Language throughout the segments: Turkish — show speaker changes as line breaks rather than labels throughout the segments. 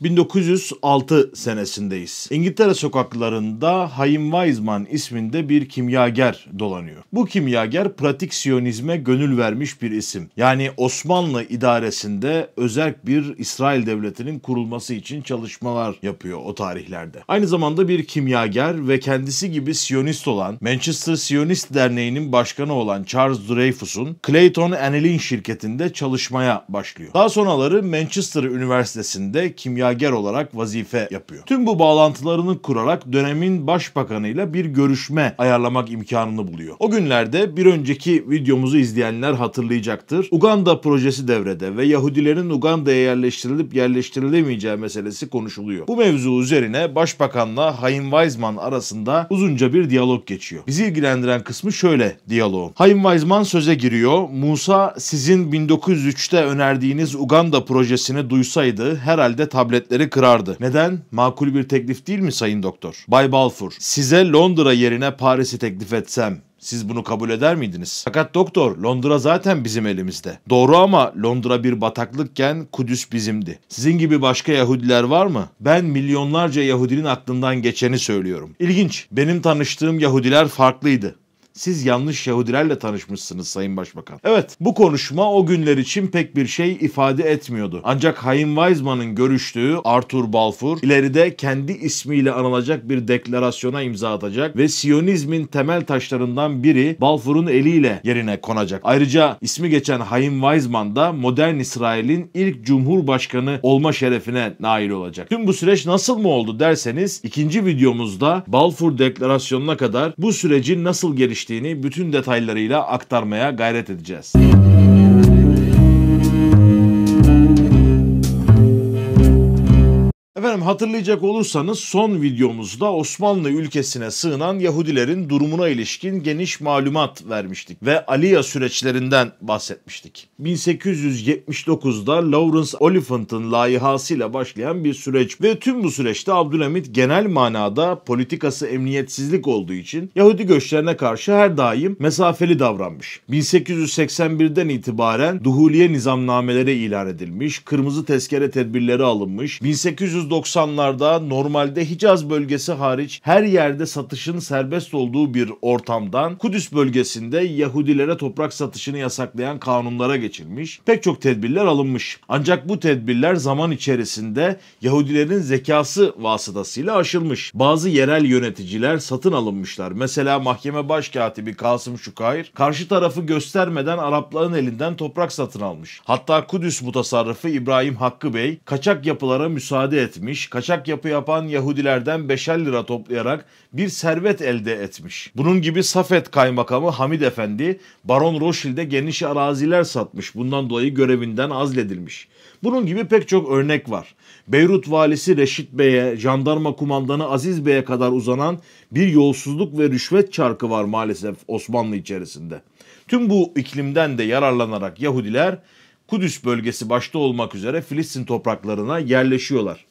1906 senesindeyiz. İngiltere sokaklarında Hayim Weizmann isminde bir kimyager dolanıyor. Bu kimyager pratik siyonizme gönül vermiş bir isim. Yani Osmanlı idaresinde özel bir İsrail devletinin kurulması için çalışmalar yapıyor o tarihlerde. Aynı zamanda bir kimyager ve kendisi gibi siyonist olan Manchester Siyonist Derneği'nin başkanı olan Charles Dreyfus'un Clayton Aniline şirketinde çalışmaya başlıyor. Daha sonraları Manchester Üniversitesi'nde kimya fedakar olarak vazife yapıyor. Tüm bu bağlantılarını kurarak dönemin başbakanıyla bir görüşme ayarlamak imkanını buluyor. O günlerde bir önceki videomuzu izleyenler hatırlayacaktır. Uganda projesi devrede ve Yahudilerin Uganda'ya yerleştirilip yerleştirilemeyeceği meselesi konuşuluyor. Bu mevzu üzerine başbakanla Hayim Weizmann arasında uzunca bir diyalog geçiyor. Bizi ilgilendiren kısmı şöyle diyaloğun. Hayim Weizmann söze giriyor. Musa sizin 1903'te önerdiğiniz Uganda projesini duysaydı herhalde tablet nöbetleri kırardı. Neden? Makul bir teklif değil mi Sayın Doktor? Bay Balfour, size Londra yerine Paris'i teklif etsem siz bunu kabul eder miydiniz? Fakat doktor Londra zaten bizim elimizde. Doğru ama Londra bir bataklıkken Kudüs bizimdi. Sizin gibi başka Yahudiler var mı? Ben milyonlarca Yahudinin aklından geçeni söylüyorum. İlginç. Benim tanıştığım Yahudiler farklıydı. Siz yanlış Yahudilerle tanışmışsınız Sayın Başbakan. Evet bu konuşma o günler için pek bir şey ifade etmiyordu. Ancak Hayim Weizmann'ın görüştüğü Arthur Balfour ileride kendi ismiyle anılacak bir deklarasyona imza atacak ve Siyonizmin temel taşlarından biri Balfour'un eliyle yerine konacak. Ayrıca ismi geçen Hayim Weizmann da modern İsrail'in ilk cumhurbaşkanı olma şerefine nail olacak. Tüm bu süreç nasıl mı oldu derseniz ikinci videomuzda Balfour deklarasyonuna kadar bu sürecin nasıl geliştiğini geçtiğini bütün detaylarıyla aktarmaya gayret edeceğiz. hatırlayacak olursanız son videomuzda Osmanlı ülkesine sığınan Yahudilerin durumuna ilişkin geniş malumat vermiştik ve Aliya süreçlerinden bahsetmiştik. 1879'da Lawrence Oliphant'ın layihasıyla başlayan bir süreç ve tüm bu süreçte Abdülhamit genel manada politikası emniyetsizlik olduğu için Yahudi göçlerine karşı her daim mesafeli davranmış. 1881'den itibaren Duhuliye nizamnameleri ilan edilmiş, kırmızı tezkere tedbirleri alınmış, 1890 90'larda normalde Hicaz bölgesi hariç her yerde satışın serbest olduğu bir ortamdan Kudüs bölgesinde Yahudilere toprak satışını yasaklayan kanunlara geçilmiş. Pek çok tedbirler alınmış. Ancak bu tedbirler zaman içerisinde Yahudilerin zekası vasıtasıyla aşılmış. Bazı yerel yöneticiler satın alınmışlar. Mesela mahkeme başkatibi Kasım Şukayr karşı tarafı göstermeden Arapların elinden toprak satın almış. Hatta Kudüs mutasarrıfı İbrahim Hakkı Bey kaçak yapılara müsaade etmiş, kaçak yapı yapan Yahudilerden 5'er lira toplayarak bir servet elde etmiş. Bunun gibi Safet Kaymakamı Hamid Efendi Baron Rothschild'e geniş araziler satmış. Bundan dolayı görevinden azledilmiş. Bunun gibi pek çok örnek var. Beyrut valisi Reşit Bey'e, jandarma kumandanı Aziz Bey'e kadar uzanan bir yolsuzluk ve rüşvet çarkı var maalesef Osmanlı içerisinde. Tüm bu iklimden de yararlanarak Yahudiler Kudüs bölgesi başta olmak üzere Filistin topraklarına yerleşiyorlar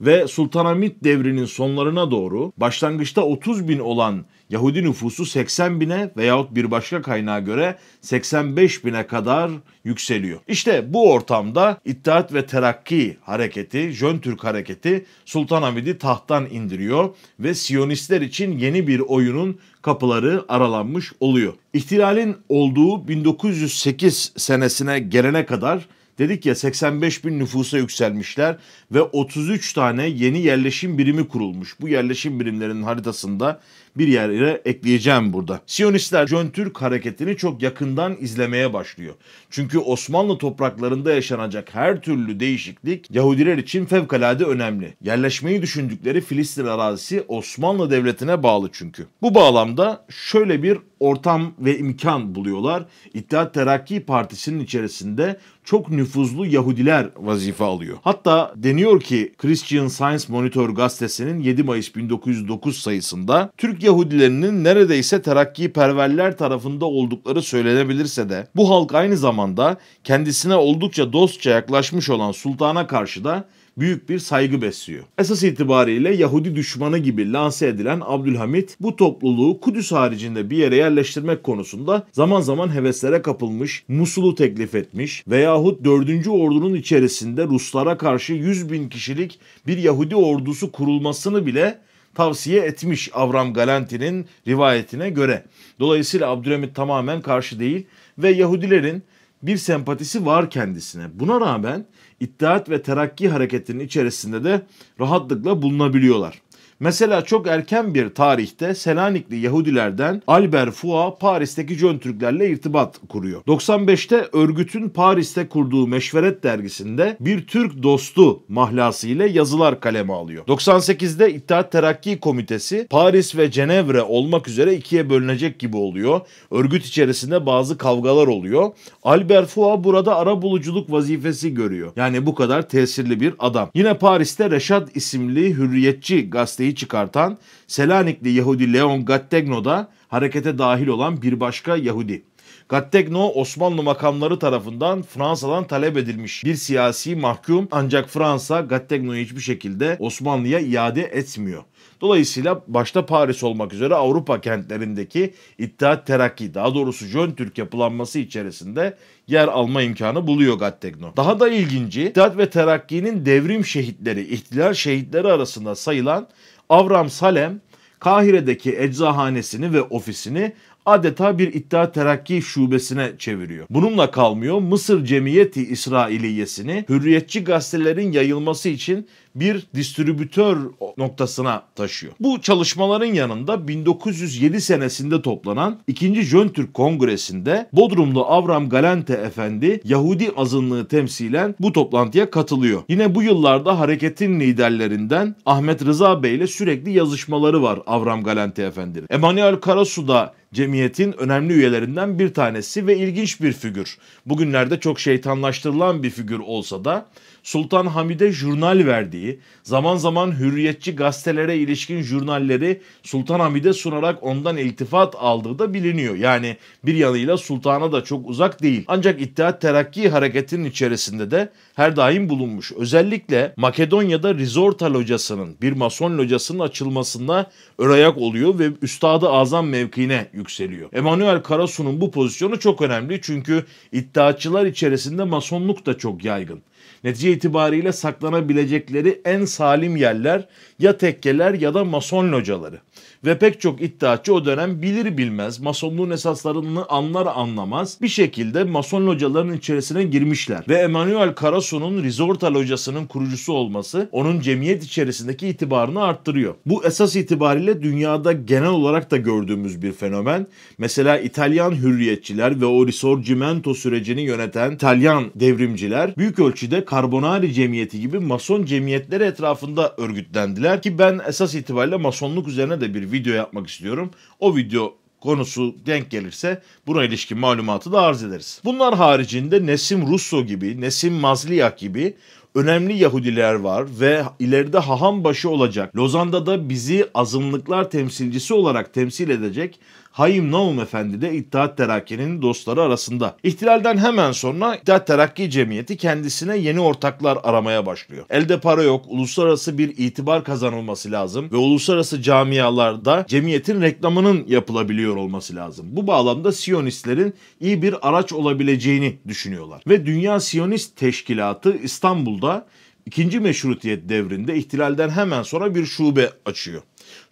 ve Sultanahmet devrinin sonlarına doğru başlangıçta 30 bin olan Yahudi nüfusu 80 bine veyahut bir başka kaynağa göre 85 bine kadar yükseliyor. İşte bu ortamda İttihat ve Terakki hareketi, Jön Türk hareketi Sultanahmet'i tahttan indiriyor ve Siyonistler için yeni bir oyunun kapıları aralanmış oluyor. İhtilalin olduğu 1908 senesine gelene kadar Dedik ya 85 bin nüfusa yükselmişler ve 33 tane yeni yerleşim birimi kurulmuş. Bu yerleşim birimlerinin haritasında bir yere ekleyeceğim burada. Siyonistler Jön Türk hareketini çok yakından izlemeye başlıyor. Çünkü Osmanlı topraklarında yaşanacak her türlü değişiklik Yahudiler için fevkalade önemli. Yerleşmeyi düşündükleri Filistin arazisi Osmanlı Devleti'ne bağlı çünkü. Bu bağlamda şöyle bir ortam ve imkan buluyorlar. İttihat Terakki Partisi'nin içerisinde çok nüfuzlu Yahudiler vazife alıyor. Hatta deniyor ki Christian Science Monitor gazetesinin 7 Mayıs 1909 sayısında Türk Yahudilerinin neredeyse terakkiperverler tarafında oldukları söylenebilirse de bu halk aynı zamanda kendisine oldukça dostça yaklaşmış olan sultana karşı da büyük bir saygı besliyor. Esas itibariyle Yahudi düşmanı gibi lanse edilen Abdülhamit bu topluluğu Kudüs haricinde bir yere yerleştirmek konusunda zaman zaman heveslere kapılmış, Musul'u teklif etmiş veyahut 4. ordunun içerisinde Ruslara karşı 100 bin kişilik bir Yahudi ordusu kurulmasını bile tavsiye etmiş Avram Galanti'nin rivayetine göre. Dolayısıyla Abdülhamit tamamen karşı değil ve Yahudilerin bir sempatisi var kendisine. Buna rağmen İttihat ve Terakki hareketinin içerisinde de rahatlıkla bulunabiliyorlar. Mesela çok erken bir tarihte Selanikli Yahudilerden Albert Fua Paris'teki Jön Türklerle irtibat kuruyor. 95'te örgütün Paris'te kurduğu Meşveret dergisinde bir Türk dostu mahlası ile yazılar kaleme alıyor. 98'de İttihat Terakki Komitesi Paris ve Cenevre olmak üzere ikiye bölünecek gibi oluyor. Örgüt içerisinde bazı kavgalar oluyor. Albert Fua burada ara buluculuk vazifesi görüyor. Yani bu kadar tesirli bir adam. Yine Paris'te Reşat isimli hürriyetçi gazete listeyi çıkartan Selanikli Yahudi Leon Gattegno da harekete dahil olan bir başka Yahudi. Gattegno Osmanlı makamları tarafından Fransa'dan talep edilmiş bir siyasi mahkum ancak Fransa Gattegno'yu hiçbir şekilde Osmanlı'ya iade etmiyor. Dolayısıyla başta Paris olmak üzere Avrupa kentlerindeki İttihat Terakki daha doğrusu Jön Türk yapılanması içerisinde yer alma imkanı buluyor Gattegno. Daha da ilginci İttihat ve Terakki'nin devrim şehitleri, ihtilal şehitleri arasında sayılan Avram Salem Kahire'deki eczahanesini ve ofisini adeta bir iddia Terakki şubesine çeviriyor. Bununla kalmıyor Mısır Cemiyeti İsrailiyesini hürriyetçi gazetelerin yayılması için bir distribütör noktasına taşıyor. Bu çalışmaların yanında 1907 senesinde toplanan 2. Jön Kongresi'nde Bodrumlu Avram Galante Efendi Yahudi azınlığı temsilen bu toplantıya katılıyor. Yine bu yıllarda hareketin liderlerinden Ahmet Rıza Bey ile sürekli yazışmaları var Avram Galante Efendi'nin. Emanuel Karasu da cemiyetin önemli üyelerinden bir tanesi ve ilginç bir figür. Bugünlerde çok şeytanlaştırılan bir figür olsa da Sultan Hamid'e jurnal verdiği, zaman zaman hürriyetçi gazetelere ilişkin jurnalleri Sultan Hamid'e sunarak ondan iltifat aldığı da biliniyor. Yani bir yanıyla sultana da çok uzak değil. Ancak İttihat Terakki hareketinin içerisinde de her daim bulunmuş. Özellikle Makedonya'da Rizorta locasının, bir mason locasının açılmasında örayak oluyor ve üstadı azam mevkiine yükseliyor. Emanuel Karasu'nun bu pozisyonu çok önemli çünkü iddiaçılar içerisinde masonluk da çok yaygın. Netice itibariyle saklanabilecekleri en salim yerler ya tekkeler ya da mason locaları. Ve pek çok iddiaçı o dönem bilir bilmez masonluğun esaslarını anlar anlamaz bir şekilde mason localarının içerisine girmişler. Ve Emanuel Karasu'nun Rizorta locasının kurucusu olması onun cemiyet içerisindeki itibarını arttırıyor. Bu esas itibariyle dünyada genel olarak da gördüğümüz bir fenomen. Mesela İtalyan hürriyetçiler ve o Risorgimento sürecini yöneten İtalyan devrimciler büyük ölçüde Carbonari cemiyeti gibi mason cemiyetleri etrafında örgütlendiler ki ben esas itibariyle masonluk üzerine de bir video yapmak istiyorum. O video konusu denk gelirse buna ilişkin malumatı da arz ederiz. Bunlar haricinde Nesim Russo gibi, Nesim Mazliyak gibi önemli Yahudiler var ve ileride haham başı olacak. Lozan'da da bizi azınlıklar temsilcisi olarak temsil edecek Hayim Naum Efendi de İttihat Terakki'nin dostları arasında. İhtilalden hemen sonra İttihat Terakki Cemiyeti kendisine yeni ortaklar aramaya başlıyor. Elde para yok, uluslararası bir itibar kazanılması lazım ve uluslararası camialarda cemiyetin reklamının yapılabiliyor olması lazım. Bu bağlamda Siyonistlerin iyi bir araç olabileceğini düşünüyorlar. Ve Dünya Siyonist Teşkilatı İstanbul'da 2. Meşrutiyet devrinde ihtilalden hemen sonra bir şube açıyor.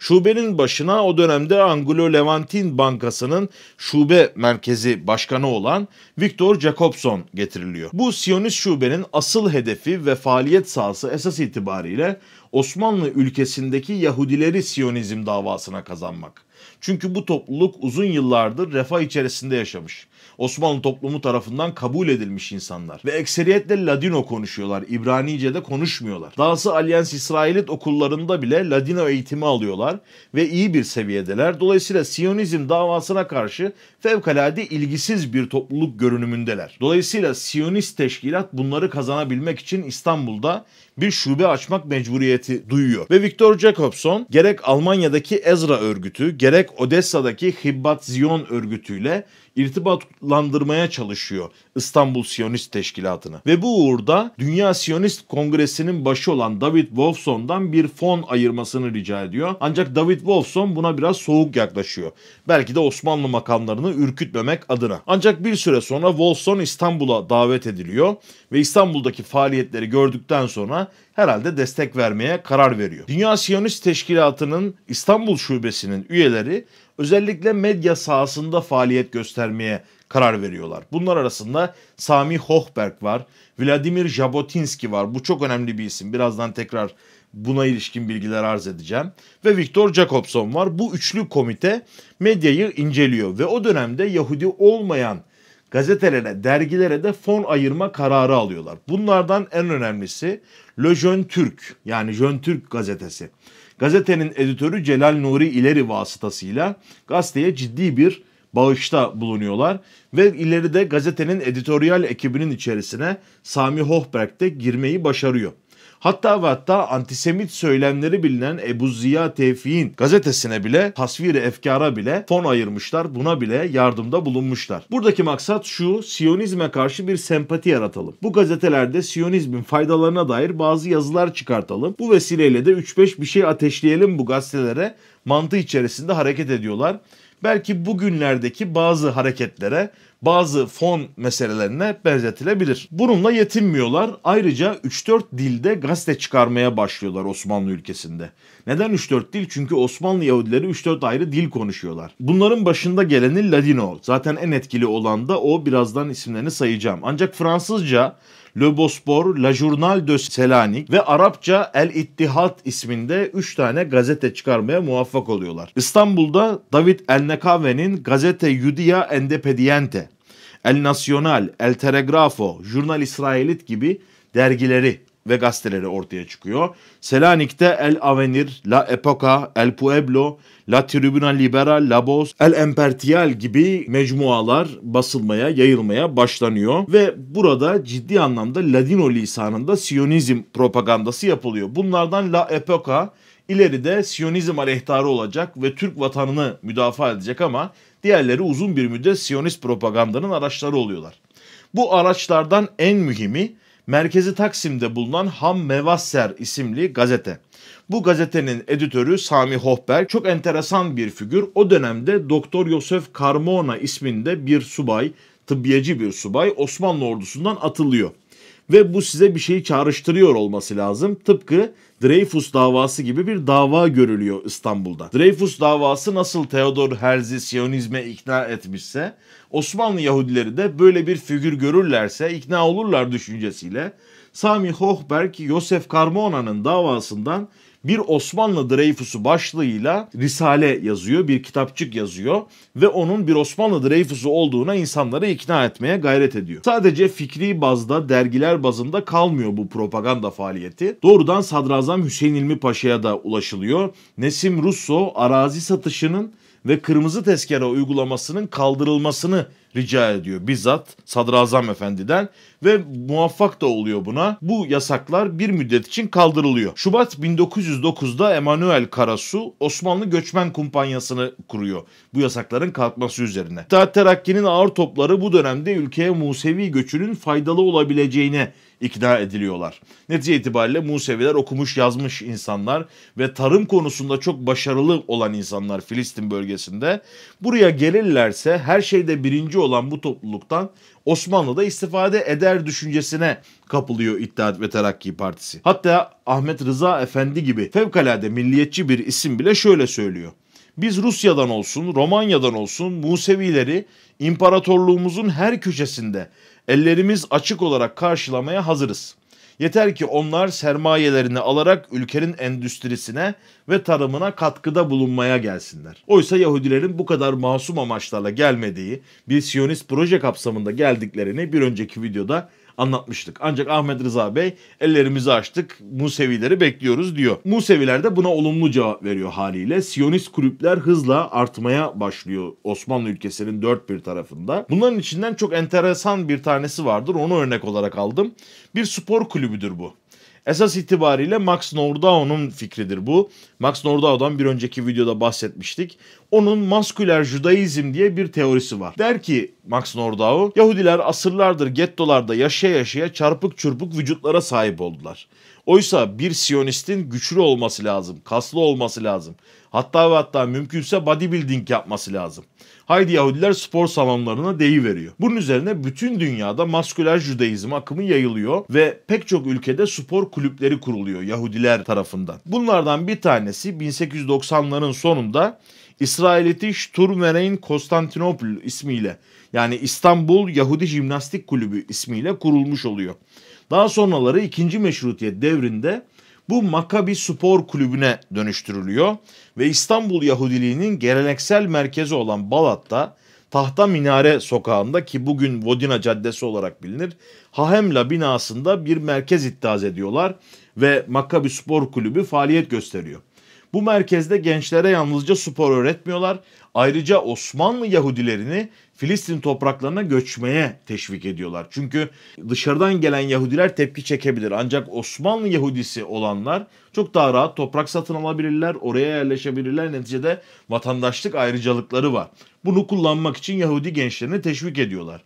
Şubenin başına o dönemde Anglo-Levantin Bankası'nın şube merkezi başkanı olan Victor Jacobson getiriliyor. Bu Siyonist şubenin asıl hedefi ve faaliyet sahası esas itibariyle Osmanlı ülkesindeki Yahudileri Siyonizm davasına kazanmak. Çünkü bu topluluk uzun yıllardır refah içerisinde yaşamış. Osmanlı toplumu tarafından kabul edilmiş insanlar. Ve ekseriyetle Ladino konuşuyorlar. İbranice de konuşmuyorlar. Dahası Allianz İsrailit okullarında bile Ladino eğitimi alıyorlar ve iyi bir seviyedeler. Dolayısıyla Siyonizm davasına karşı fevkalade ilgisiz bir topluluk görünümündeler. Dolayısıyla Siyonist teşkilat bunları kazanabilmek için İstanbul'da bir şube açmak mecburiyeti duyuyor. Ve Victor Jacobson gerek Almanya'daki Ezra örgütü gerek Odessa'daki Hibbat Zion örgütüyle irtibatlandırmaya çalışıyor İstanbul Siyonist Teşkilatı'nı. Ve bu uğurda Dünya Siyonist Kongresi'nin başı olan David Wolfson'dan bir fon ayırmasını rica ediyor. Ancak David Wolfson buna biraz soğuk yaklaşıyor. Belki de Osmanlı makamlarını ürkütmemek adına. Ancak bir süre sonra Wolfson İstanbul'a davet ediliyor ve İstanbul'daki faaliyetleri gördükten sonra herhalde destek vermeye karar veriyor. Dünya Siyonist Teşkilatı'nın İstanbul Şubesi'nin üyeleri özellikle medya sahasında faaliyet göstermeye karar veriyorlar. Bunlar arasında Sami Hochberg var, Vladimir Jabotinsky var. Bu çok önemli bir isim. Birazdan tekrar buna ilişkin bilgiler arz edeceğim. Ve Viktor Jacobson var. Bu üçlü komite medyayı inceliyor ve o dönemde Yahudi olmayan gazetelere, dergilere de fon ayırma kararı alıyorlar. Bunlardan en önemlisi Le Jeune Türk yani Jeune Türk gazetesi. Gazetenin editörü Celal Nuri İleri vasıtasıyla gazeteye ciddi bir bağışta bulunuyorlar ve ileride gazetenin editoryal ekibinin içerisine Sami Hohberg de girmeyi başarıyor. Hatta ve hatta antisemit söylemleri bilinen Ebu Ziya Tevfik'in gazetesine bile tasviri efkara bile fon ayırmışlar. Buna bile yardımda bulunmuşlar. Buradaki maksat şu Siyonizme karşı bir sempati yaratalım. Bu gazetelerde Siyonizmin faydalarına dair bazı yazılar çıkartalım. Bu vesileyle de 3-5 bir şey ateşleyelim bu gazetelere mantığı içerisinde hareket ediyorlar. Belki bugünlerdeki bazı hareketlere bazı fon meselelerine benzetilebilir. Bununla yetinmiyorlar. Ayrıca 3-4 dilde gazete çıkarmaya başlıyorlar Osmanlı ülkesinde. Neden 3-4 dil? Çünkü Osmanlı Yahudileri 3-4 ayrı dil konuşuyorlar. Bunların başında geleni Ladino. Zaten en etkili olan da o. Birazdan isimlerini sayacağım. Ancak Fransızca Le Bospor, La Journal de Selanik ve Arapça El İttihat isminde 3 tane gazete çıkarmaya muvaffak oluyorlar. İstanbul'da David El Nekave'nin Gazete Yudia Endepediente El Nacional, El Telegrafo, Jurnal İsrailit gibi dergileri ve gazeteleri ortaya çıkıyor. Selanik'te El Avenir, La Epoca, El Pueblo, La Tribuna Liberal, La Voz, El Empertial gibi mecmualar basılmaya, yayılmaya başlanıyor. Ve burada ciddi anlamda Ladino lisanında Siyonizm propagandası yapılıyor. Bunlardan La Epoca ileride Siyonizm aleyhtarı olacak ve Türk vatanını müdafaa edecek ama diğerleri uzun bir müddet Siyonist propagandanın araçları oluyorlar. Bu araçlardan en mühimi merkezi Taksim'de bulunan Ham Mevasser isimli gazete. Bu gazetenin editörü Sami Hohberg çok enteresan bir figür. O dönemde Doktor Yosef Carmona isminde bir subay, tıbbiyeci bir subay Osmanlı ordusundan atılıyor. Ve bu size bir şeyi çağrıştırıyor olması lazım. Tıpkı Dreyfus davası gibi bir dava görülüyor İstanbul'da. Dreyfus davası nasıl Theodor Herzl Siyonizme ikna etmişse Osmanlı Yahudileri de böyle bir figür görürlerse ikna olurlar düşüncesiyle Sami Hochberg Josef Carmona'nın davasından bir Osmanlı Dreyfus'u başlığıyla risale yazıyor, bir kitapçık yazıyor ve onun bir Osmanlı Dreyfus'u olduğuna insanları ikna etmeye gayret ediyor. Sadece fikri bazda, dergiler bazında kalmıyor bu propaganda faaliyeti. Doğrudan Sadrazam Hüseyin İlmi Paşa'ya da ulaşılıyor. Nesim Russo arazi satışının ve kırmızı tezkere uygulamasının kaldırılmasını rica ediyor bizzat Sadrazam Efendi'den ve muvaffak da oluyor buna. Bu yasaklar bir müddet için kaldırılıyor. Şubat 1909'da Emanuel Karasu Osmanlı Göçmen Kumpanyası'nı kuruyor. Bu yasakların kalkması üzerine. İttihat Terakki'nin ağır topları bu dönemde ülkeye Musevi göçünün faydalı olabileceğine ikna ediliyorlar. Netice itibariyle Museviler okumuş yazmış insanlar ve tarım konusunda çok başarılı olan insanlar Filistin bölgesinde. Buraya gelirlerse her şeyde birinci olan bu topluluktan Osmanlı da istifade eder düşüncesine kapılıyor İttihat ve Terakki Partisi. Hatta Ahmet Rıza Efendi gibi fevkalade milliyetçi bir isim bile şöyle söylüyor. Biz Rusya'dan olsun, Romanya'dan olsun Musevileri imparatorluğumuzun her köşesinde ellerimiz açık olarak karşılamaya hazırız. Yeter ki onlar sermayelerini alarak ülkenin endüstrisine ve tarımına katkıda bulunmaya gelsinler. Oysa Yahudilerin bu kadar masum amaçlarla gelmediği, bir Siyonist proje kapsamında geldiklerini bir önceki videoda anlatmıştık. Ancak Ahmet Rıza Bey ellerimizi açtık Musevileri bekliyoruz diyor. Museviler de buna olumlu cevap veriyor haliyle. Siyonist kulüpler hızla artmaya başlıyor Osmanlı ülkesinin dört bir tarafında. Bunların içinden çok enteresan bir tanesi vardır onu örnek olarak aldım. Bir spor kulübüdür bu. Esas itibariyle Max Nordau'nun fikridir bu. Max Nordau'dan bir önceki videoda bahsetmiştik. Onun masküler judaizm diye bir teorisi var. Der ki Max Nordau, Yahudiler asırlardır gettolarda yaşaya yaşaya çarpık çırpık vücutlara sahip oldular. Oysa bir siyonistin güçlü olması lazım, kaslı olması lazım. Hatta ve hatta mümkünse bodybuilding yapması lazım haydi Yahudiler spor salonlarına deyiveriyor. Bunun üzerine bütün dünyada masküler Judaizm akımı yayılıyor ve pek çok ülkede spor kulüpleri kuruluyor Yahudiler tarafından. Bunlardan bir tanesi 1890'ların sonunda İsrailiti Sturmverein Konstantinopol ismiyle yani İstanbul Yahudi Jimnastik Kulübü ismiyle kurulmuş oluyor. Daha sonraları 2. Meşrutiyet devrinde bu Makabi Spor Kulübü'ne dönüştürülüyor ve İstanbul Yahudiliğinin geleneksel merkezi olan Balat'ta Tahta Minare sokağında ki bugün Vodina Caddesi olarak bilinir Hahemla binasında bir merkez ittihaz ediyorlar ve Makabi Spor Kulübü faaliyet gösteriyor. Bu merkezde gençlere yalnızca spor öğretmiyorlar. Ayrıca Osmanlı Yahudilerini Filistin topraklarına göçmeye teşvik ediyorlar. Çünkü dışarıdan gelen Yahudiler tepki çekebilir. Ancak Osmanlı Yahudisi olanlar çok daha rahat toprak satın alabilirler, oraya yerleşebilirler. Neticede vatandaşlık ayrıcalıkları var. Bunu kullanmak için Yahudi gençlerini teşvik ediyorlar.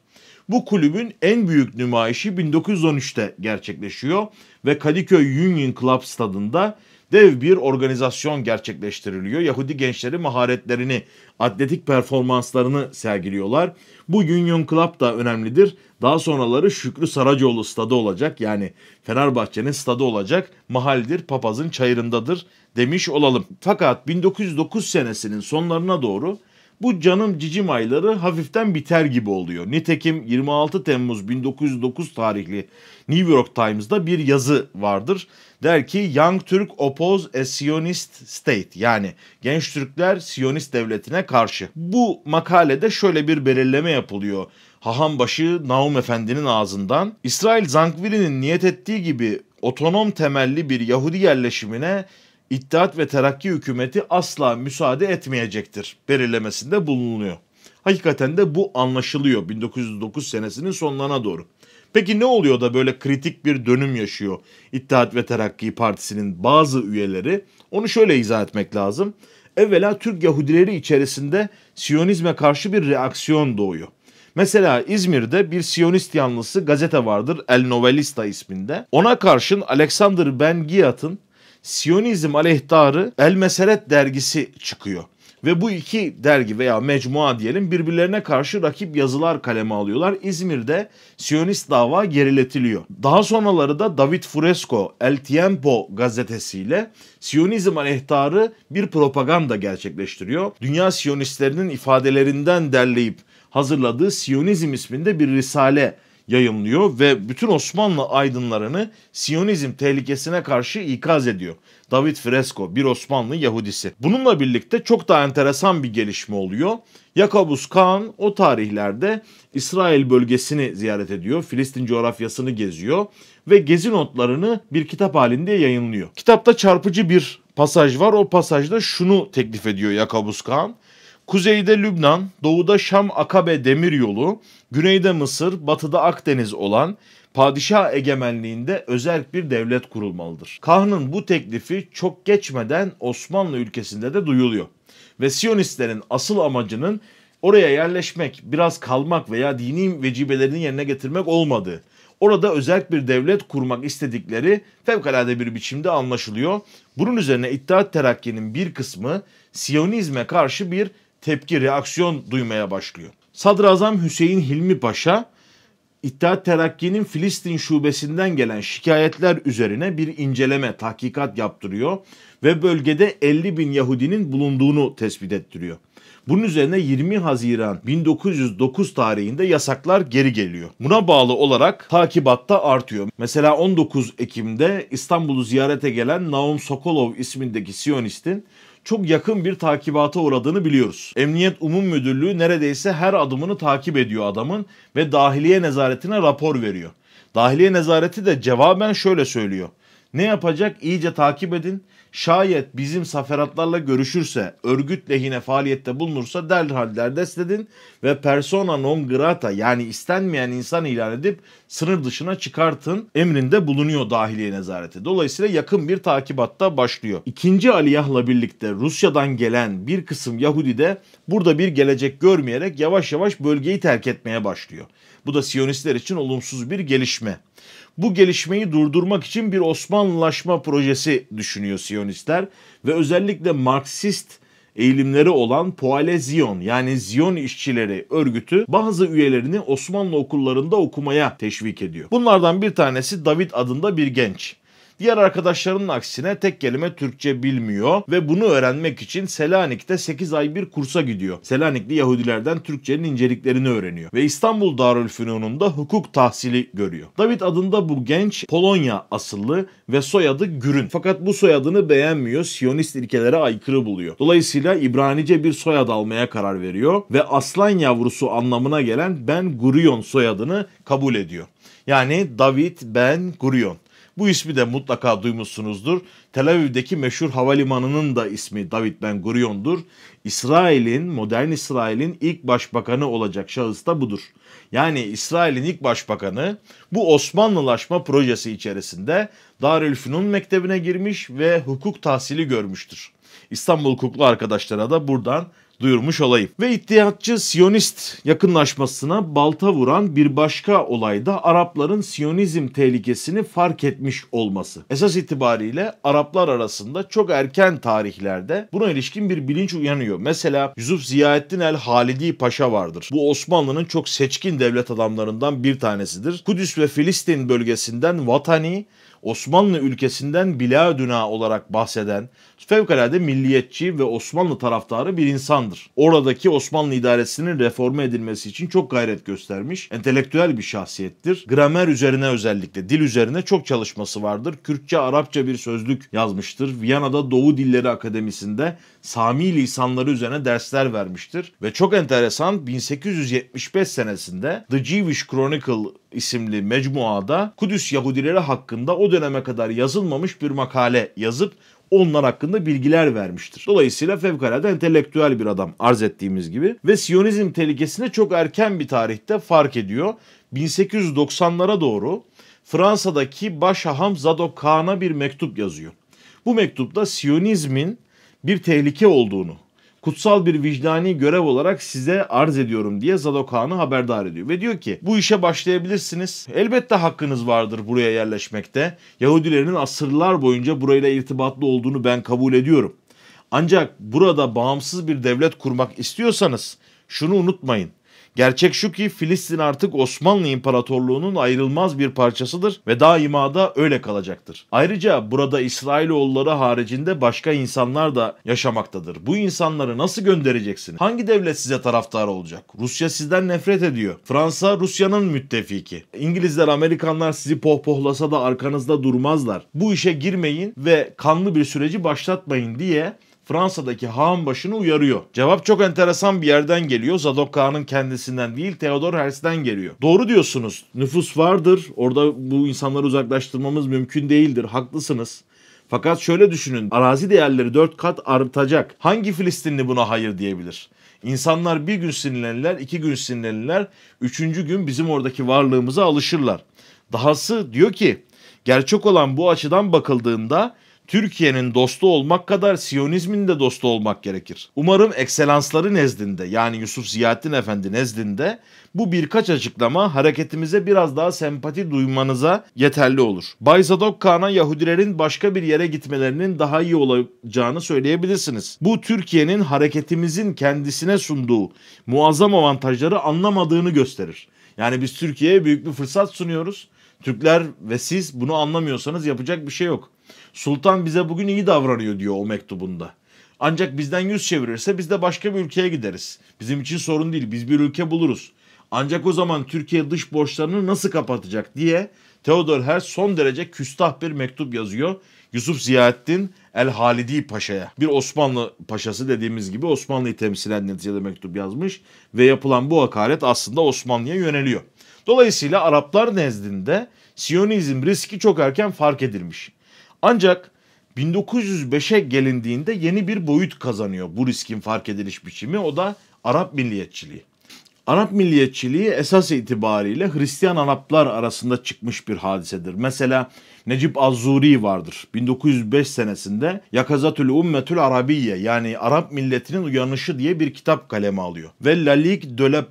Bu kulübün en büyük nümayişi 1913'te gerçekleşiyor ve Kadıköy Union Club stadında dev bir organizasyon gerçekleştiriliyor. Yahudi gençleri maharetlerini, atletik performanslarını sergiliyorlar. Bu Union Club da önemlidir. Daha sonraları Şükrü Saracoğlu stadı olacak. Yani Fenerbahçe'nin stadı olacak. Mahaldir, papazın çayırındadır demiş olalım. Fakat 1909 senesinin sonlarına doğru bu canım cicim ayları hafiften biter gibi oluyor. Nitekim 26 Temmuz 1909 tarihli New York Times'da bir yazı vardır. Der ki Young Turk Oppose a Siyonist State yani Genç Türkler Siyonist Devleti'ne karşı. Bu makalede şöyle bir belirleme yapılıyor. Hahambaşı Naum Efendi'nin ağzından İsrail Zankvili'nin niyet ettiği gibi otonom temelli bir Yahudi yerleşimine İttihat ve Terakki hükümeti asla müsaade etmeyecektir belirlemesinde bulunuyor. Hakikaten de bu anlaşılıyor 1909 senesinin sonlarına doğru. Peki ne oluyor da böyle kritik bir dönüm yaşıyor İttihat ve Terakki Partisi'nin bazı üyeleri? Onu şöyle izah etmek lazım. Evvela Türk Yahudileri içerisinde Siyonizme karşı bir reaksiyon doğuyor. Mesela İzmir'de bir Siyonist yanlısı gazete vardır El Novelista isminde. Ona karşın Alexander Ben Giat'ın Siyonizm aleyhtarı El Meseret dergisi çıkıyor. Ve bu iki dergi veya mecmua diyelim birbirlerine karşı rakip yazılar kaleme alıyorlar. İzmir'de Siyonist dava geriletiliyor. Daha sonraları da David Fresco El Tiempo gazetesiyle Siyonizm aleyhtarı bir propaganda gerçekleştiriyor. Dünya Siyonistlerinin ifadelerinden derleyip hazırladığı Siyonizm isminde bir risale yayınlıyor ve bütün Osmanlı aydınlarını Siyonizm tehlikesine karşı ikaz ediyor. David Fresco bir Osmanlı Yahudisi. Bununla birlikte çok daha enteresan bir gelişme oluyor. Yakabus Kaan o tarihlerde İsrail bölgesini ziyaret ediyor. Filistin coğrafyasını geziyor ve gezi notlarını bir kitap halinde yayınlıyor. Kitapta çarpıcı bir pasaj var. O pasajda şunu teklif ediyor Yakabus Kaan. Kuzeyde Lübnan, doğuda Şam Akabe demir yolu, güneyde Mısır, batıda Akdeniz olan padişah egemenliğinde özel bir devlet kurulmalıdır. Kahn'ın bu teklifi çok geçmeden Osmanlı ülkesinde de duyuluyor. Ve Siyonistlerin asıl amacının oraya yerleşmek, biraz kalmak veya dini vecibelerini yerine getirmek olmadığı, orada özel bir devlet kurmak istedikleri fevkalade bir biçimde anlaşılıyor. Bunun üzerine İttihat Terakki'nin bir kısmı Siyonizme karşı bir tepki, reaksiyon duymaya başlıyor. Sadrazam Hüseyin Hilmi Paşa İttihat Terakki'nin Filistin şubesinden gelen şikayetler üzerine bir inceleme, tahkikat yaptırıyor ve bölgede 50 bin Yahudinin bulunduğunu tespit ettiriyor. Bunun üzerine 20 Haziran 1909 tarihinde yasaklar geri geliyor. Buna bağlı olarak takibatta artıyor. Mesela 19 Ekim'de İstanbul'u ziyarete gelen Naum Sokolov ismindeki Siyonist'in çok yakın bir takibata uğradığını biliyoruz. Emniyet Umum Müdürlüğü neredeyse her adımını takip ediyor adamın ve dahiliye nezaretine rapor veriyor. Dahiliye nezareti de cevaben şöyle söylüyor. Ne yapacak? İyice takip edin. Şayet bizim saferatlarla görüşürse, örgüt lehine faaliyette bulunursa derhal derdest edin ve persona non grata yani istenmeyen insan ilan edip sınır dışına çıkartın emrinde bulunuyor dahiliye nezareti. Dolayısıyla yakın bir takibatta başlıyor. İkinci Aliyah'la birlikte Rusya'dan gelen bir kısım Yahudi de burada bir gelecek görmeyerek yavaş yavaş bölgeyi terk etmeye başlıyor. Bu da Siyonistler için olumsuz bir gelişme bu gelişmeyi durdurmak için bir Osmanlılaşma projesi düşünüyor Siyonistler ve özellikle Marksist eğilimleri olan Poale Zion yani Zion işçileri örgütü bazı üyelerini Osmanlı okullarında okumaya teşvik ediyor. Bunlardan bir tanesi David adında bir genç. Diğer arkadaşlarının aksine tek kelime Türkçe bilmiyor ve bunu öğrenmek için Selanik'te 8 ay bir kursa gidiyor. Selanikli Yahudilerden Türkçenin inceliklerini öğreniyor ve İstanbul Darülfünununda hukuk tahsili görüyor. David adında bu genç Polonya asıllı ve soyadı Gürün. Fakat bu soyadını beğenmiyor, Siyonist ilkelere aykırı buluyor. Dolayısıyla İbranice bir soyad almaya karar veriyor ve aslan yavrusu anlamına gelen Ben Gurion soyadını kabul ediyor. Yani David Ben Gurion. Bu ismi de mutlaka duymuşsunuzdur. Tel Aviv'deki meşhur havalimanının da ismi David Ben Gurion'dur. İsrail'in, modern İsrail'in ilk başbakanı olacak şahıs da budur. Yani İsrail'in ilk başbakanı bu Osmanlılaşma projesi içerisinde Darülfünun mektebine girmiş ve hukuk tahsili görmüştür. İstanbul hukuklu arkadaşlara da buradan duyurmuş olayım. Ve İttihatçı Siyonist yakınlaşmasına balta vuran bir başka olay da Arapların Siyonizm tehlikesini fark etmiş olması. Esas itibariyle Araplar arasında çok erken tarihlerde buna ilişkin bir bilinç uyanıyor. Mesela Yusuf Ziyaettin el Halidi Paşa vardır. Bu Osmanlı'nın çok seçkin devlet adamlarından bir tanesidir. Kudüs ve Filistin bölgesinden vatani Osmanlı ülkesinden biladüna olarak bahseden fevkalade milliyetçi ve Osmanlı taraftarı bir insandır. Oradaki Osmanlı idaresinin reforme edilmesi için çok gayret göstermiş, entelektüel bir şahsiyettir. Gramer üzerine özellikle, dil üzerine çok çalışması vardır. Kürtçe, Arapça bir sözlük yazmıştır. Viyana'da Doğu Dilleri Akademisi'nde Sami lisanları üzerine dersler vermiştir. Ve çok enteresan 1875 senesinde The Jewish Chronicle isimli mecmuada Kudüs Yahudileri hakkında o döneme kadar yazılmamış bir makale yazıp onlar hakkında bilgiler vermiştir. Dolayısıyla fevkalade entelektüel bir adam arz ettiğimiz gibi ve Siyonizm tehlikesini çok erken bir tarihte fark ediyor. 1890'lara doğru Fransa'daki Başaham Zadok Kaan'a bir mektup yazıyor. Bu mektupta Siyonizmin bir tehlike olduğunu kutsal bir vicdani görev olarak size arz ediyorum diye Zadok Han'ı haberdar ediyor. Ve diyor ki bu işe başlayabilirsiniz. Elbette hakkınız vardır buraya yerleşmekte. Yahudilerin asırlar boyunca burayla irtibatlı olduğunu ben kabul ediyorum. Ancak burada bağımsız bir devlet kurmak istiyorsanız şunu unutmayın. Gerçek şu ki Filistin artık Osmanlı İmparatorluğu'nun ayrılmaz bir parçasıdır ve daima da öyle kalacaktır. Ayrıca burada İsrailoğulları haricinde başka insanlar da yaşamaktadır. Bu insanları nasıl göndereceksiniz? Hangi devlet size taraftar olacak? Rusya sizden nefret ediyor. Fransa Rusya'nın müttefiki. İngilizler Amerikanlar sizi pohpohlasa da arkanızda durmazlar. Bu işe girmeyin ve kanlı bir süreci başlatmayın diye Fransa'daki Haan başını uyarıyor. Cevap çok enteresan bir yerden geliyor. Zadok Kağan'ın kendisinden değil Theodor Herzl'den geliyor. Doğru diyorsunuz. Nüfus vardır. Orada bu insanları uzaklaştırmamız mümkün değildir. Haklısınız. Fakat şöyle düşünün. Arazi değerleri 4 kat artacak. Hangi Filistinli buna hayır diyebilir? İnsanlar bir gün sinirlenirler, iki gün sinirlenirler, üçüncü gün bizim oradaki varlığımıza alışırlar. Dahası diyor ki gerçek olan bu açıdan bakıldığında Türkiye'nin dostu olmak kadar Siyonizmin de dostu olmak gerekir. Umarım ekselansları nezdinde yani Yusuf Ziyaettin Efendi nezdinde bu birkaç açıklama hareketimize biraz daha sempati duymanıza yeterli olur. Bay Zadok Kağan'a Yahudilerin başka bir yere gitmelerinin daha iyi olacağını söyleyebilirsiniz. Bu Türkiye'nin hareketimizin kendisine sunduğu muazzam avantajları anlamadığını gösterir. Yani biz Türkiye'ye büyük bir fırsat sunuyoruz. Türkler ve siz bunu anlamıyorsanız yapacak bir şey yok. Sultan bize bugün iyi davranıyor diyor o mektubunda. Ancak bizden yüz çevirirse biz de başka bir ülkeye gideriz. Bizim için sorun değil. Biz bir ülke buluruz. Ancak o zaman Türkiye dış borçlarını nasıl kapatacak diye Theodor Herz son derece küstah bir mektup yazıyor. Yusuf Ziyaettin El Halidi Paşa'ya. Bir Osmanlı paşası dediğimiz gibi Osmanlı'yı temsil eden neticede mektup yazmış ve yapılan bu hakaret aslında Osmanlı'ya yöneliyor. Dolayısıyla Araplar nezdinde Siyonizm riski çok erken fark edilmiş. Ancak 1905'e gelindiğinde yeni bir boyut kazanıyor bu riskin fark ediliş biçimi o da Arap milliyetçiliği. Arap milliyetçiliği esas itibariyle Hristiyan Araplar arasında çıkmış bir hadisedir. Mesela Necip Azuri vardır. 1905 senesinde Yakazatül Ummetül Arabiye yani Arap milletinin uyanışı diye bir kitap kaleme alıyor. Ve Lalik de la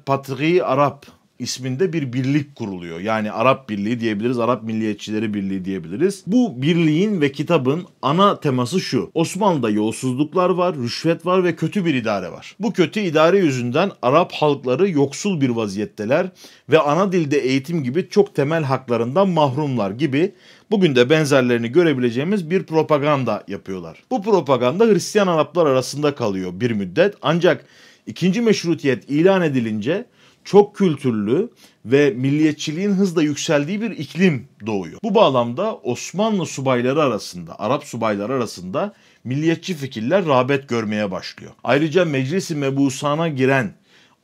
Arap isminde bir birlik kuruluyor. Yani Arap Birliği diyebiliriz, Arap Milliyetçileri Birliği diyebiliriz. Bu birliğin ve kitabın ana teması şu. Osmanlı'da yolsuzluklar var, rüşvet var ve kötü bir idare var. Bu kötü idare yüzünden Arap halkları yoksul bir vaziyetteler ve ana dilde eğitim gibi çok temel haklarından mahrumlar gibi bugün de benzerlerini görebileceğimiz bir propaganda yapıyorlar. Bu propaganda Hristiyan Araplar arasında kalıyor bir müddet ancak ikinci meşrutiyet ilan edilince çok kültürlü ve milliyetçiliğin hızla yükseldiği bir iklim doğuyor. Bu bağlamda Osmanlı subayları arasında, Arap subayları arasında milliyetçi fikirler rağbet görmeye başlıyor. Ayrıca Meclis-i Mebusa'na giren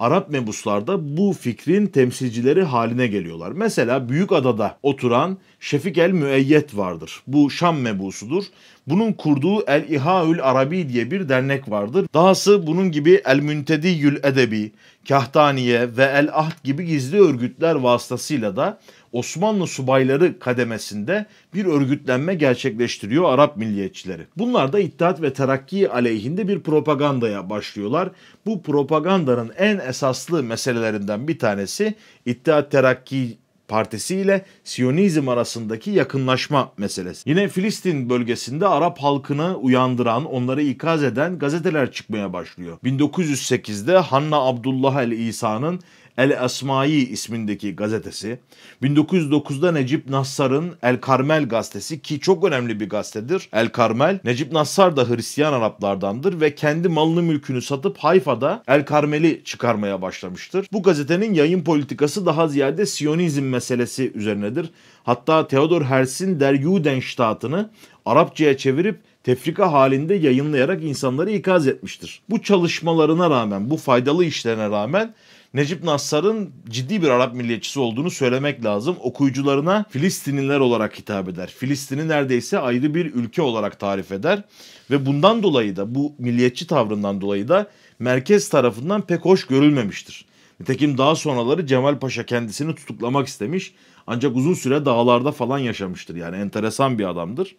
Arap mebuslarda bu fikrin temsilcileri haline geliyorlar. Mesela büyük adada oturan Şefik el Müeyyet vardır. Bu Şam mebusudur. Bunun kurduğu El İhaül Arabi diye bir dernek vardır. Dahası bunun gibi El Müntediyül Edebi, Kahtaniye ve El Ahd gibi gizli örgütler vasıtasıyla da Osmanlı subayları kademesinde bir örgütlenme gerçekleştiriyor Arap milliyetçileri. Bunlar da İttihat ve Terakki aleyhinde bir propagandaya başlıyorlar. Bu propagandanın en esaslı meselelerinden bir tanesi İttihat Terakki Partisi ile Siyonizm arasındaki yakınlaşma meselesi. Yine Filistin bölgesinde Arap halkını uyandıran, onları ikaz eden gazeteler çıkmaya başlıyor. 1908'de Hanna Abdullah el-İsa'nın El Esmai ismindeki gazetesi, 1909'da Necip Nassar'ın El Karmel gazetesi ki çok önemli bir gazetedir. El Karmel, Necip Nassar da Hristiyan Araplardandır ve kendi malını mülkünü satıp Hayfa'da El Karmel'i çıkarmaya başlamıştır. Bu gazetenin yayın politikası daha ziyade Siyonizm meselesi üzerinedir. Hatta Theodor Herzl'in Der Judenstaat'ını Arapçaya çevirip tefrika halinde yayınlayarak insanları ikaz etmiştir. Bu çalışmalarına rağmen, bu faydalı işlerine rağmen Necip Nassar'ın ciddi bir Arap milliyetçisi olduğunu söylemek lazım. Okuyucularına Filistinliler olarak hitap eder. Filistin'i neredeyse ayrı bir ülke olarak tarif eder ve bundan dolayı da bu milliyetçi tavrından dolayı da merkez tarafından pek hoş görülmemiştir. Nitekim daha sonraları Cemal Paşa kendisini tutuklamak istemiş ancak uzun süre dağlarda falan yaşamıştır yani enteresan bir adamdır.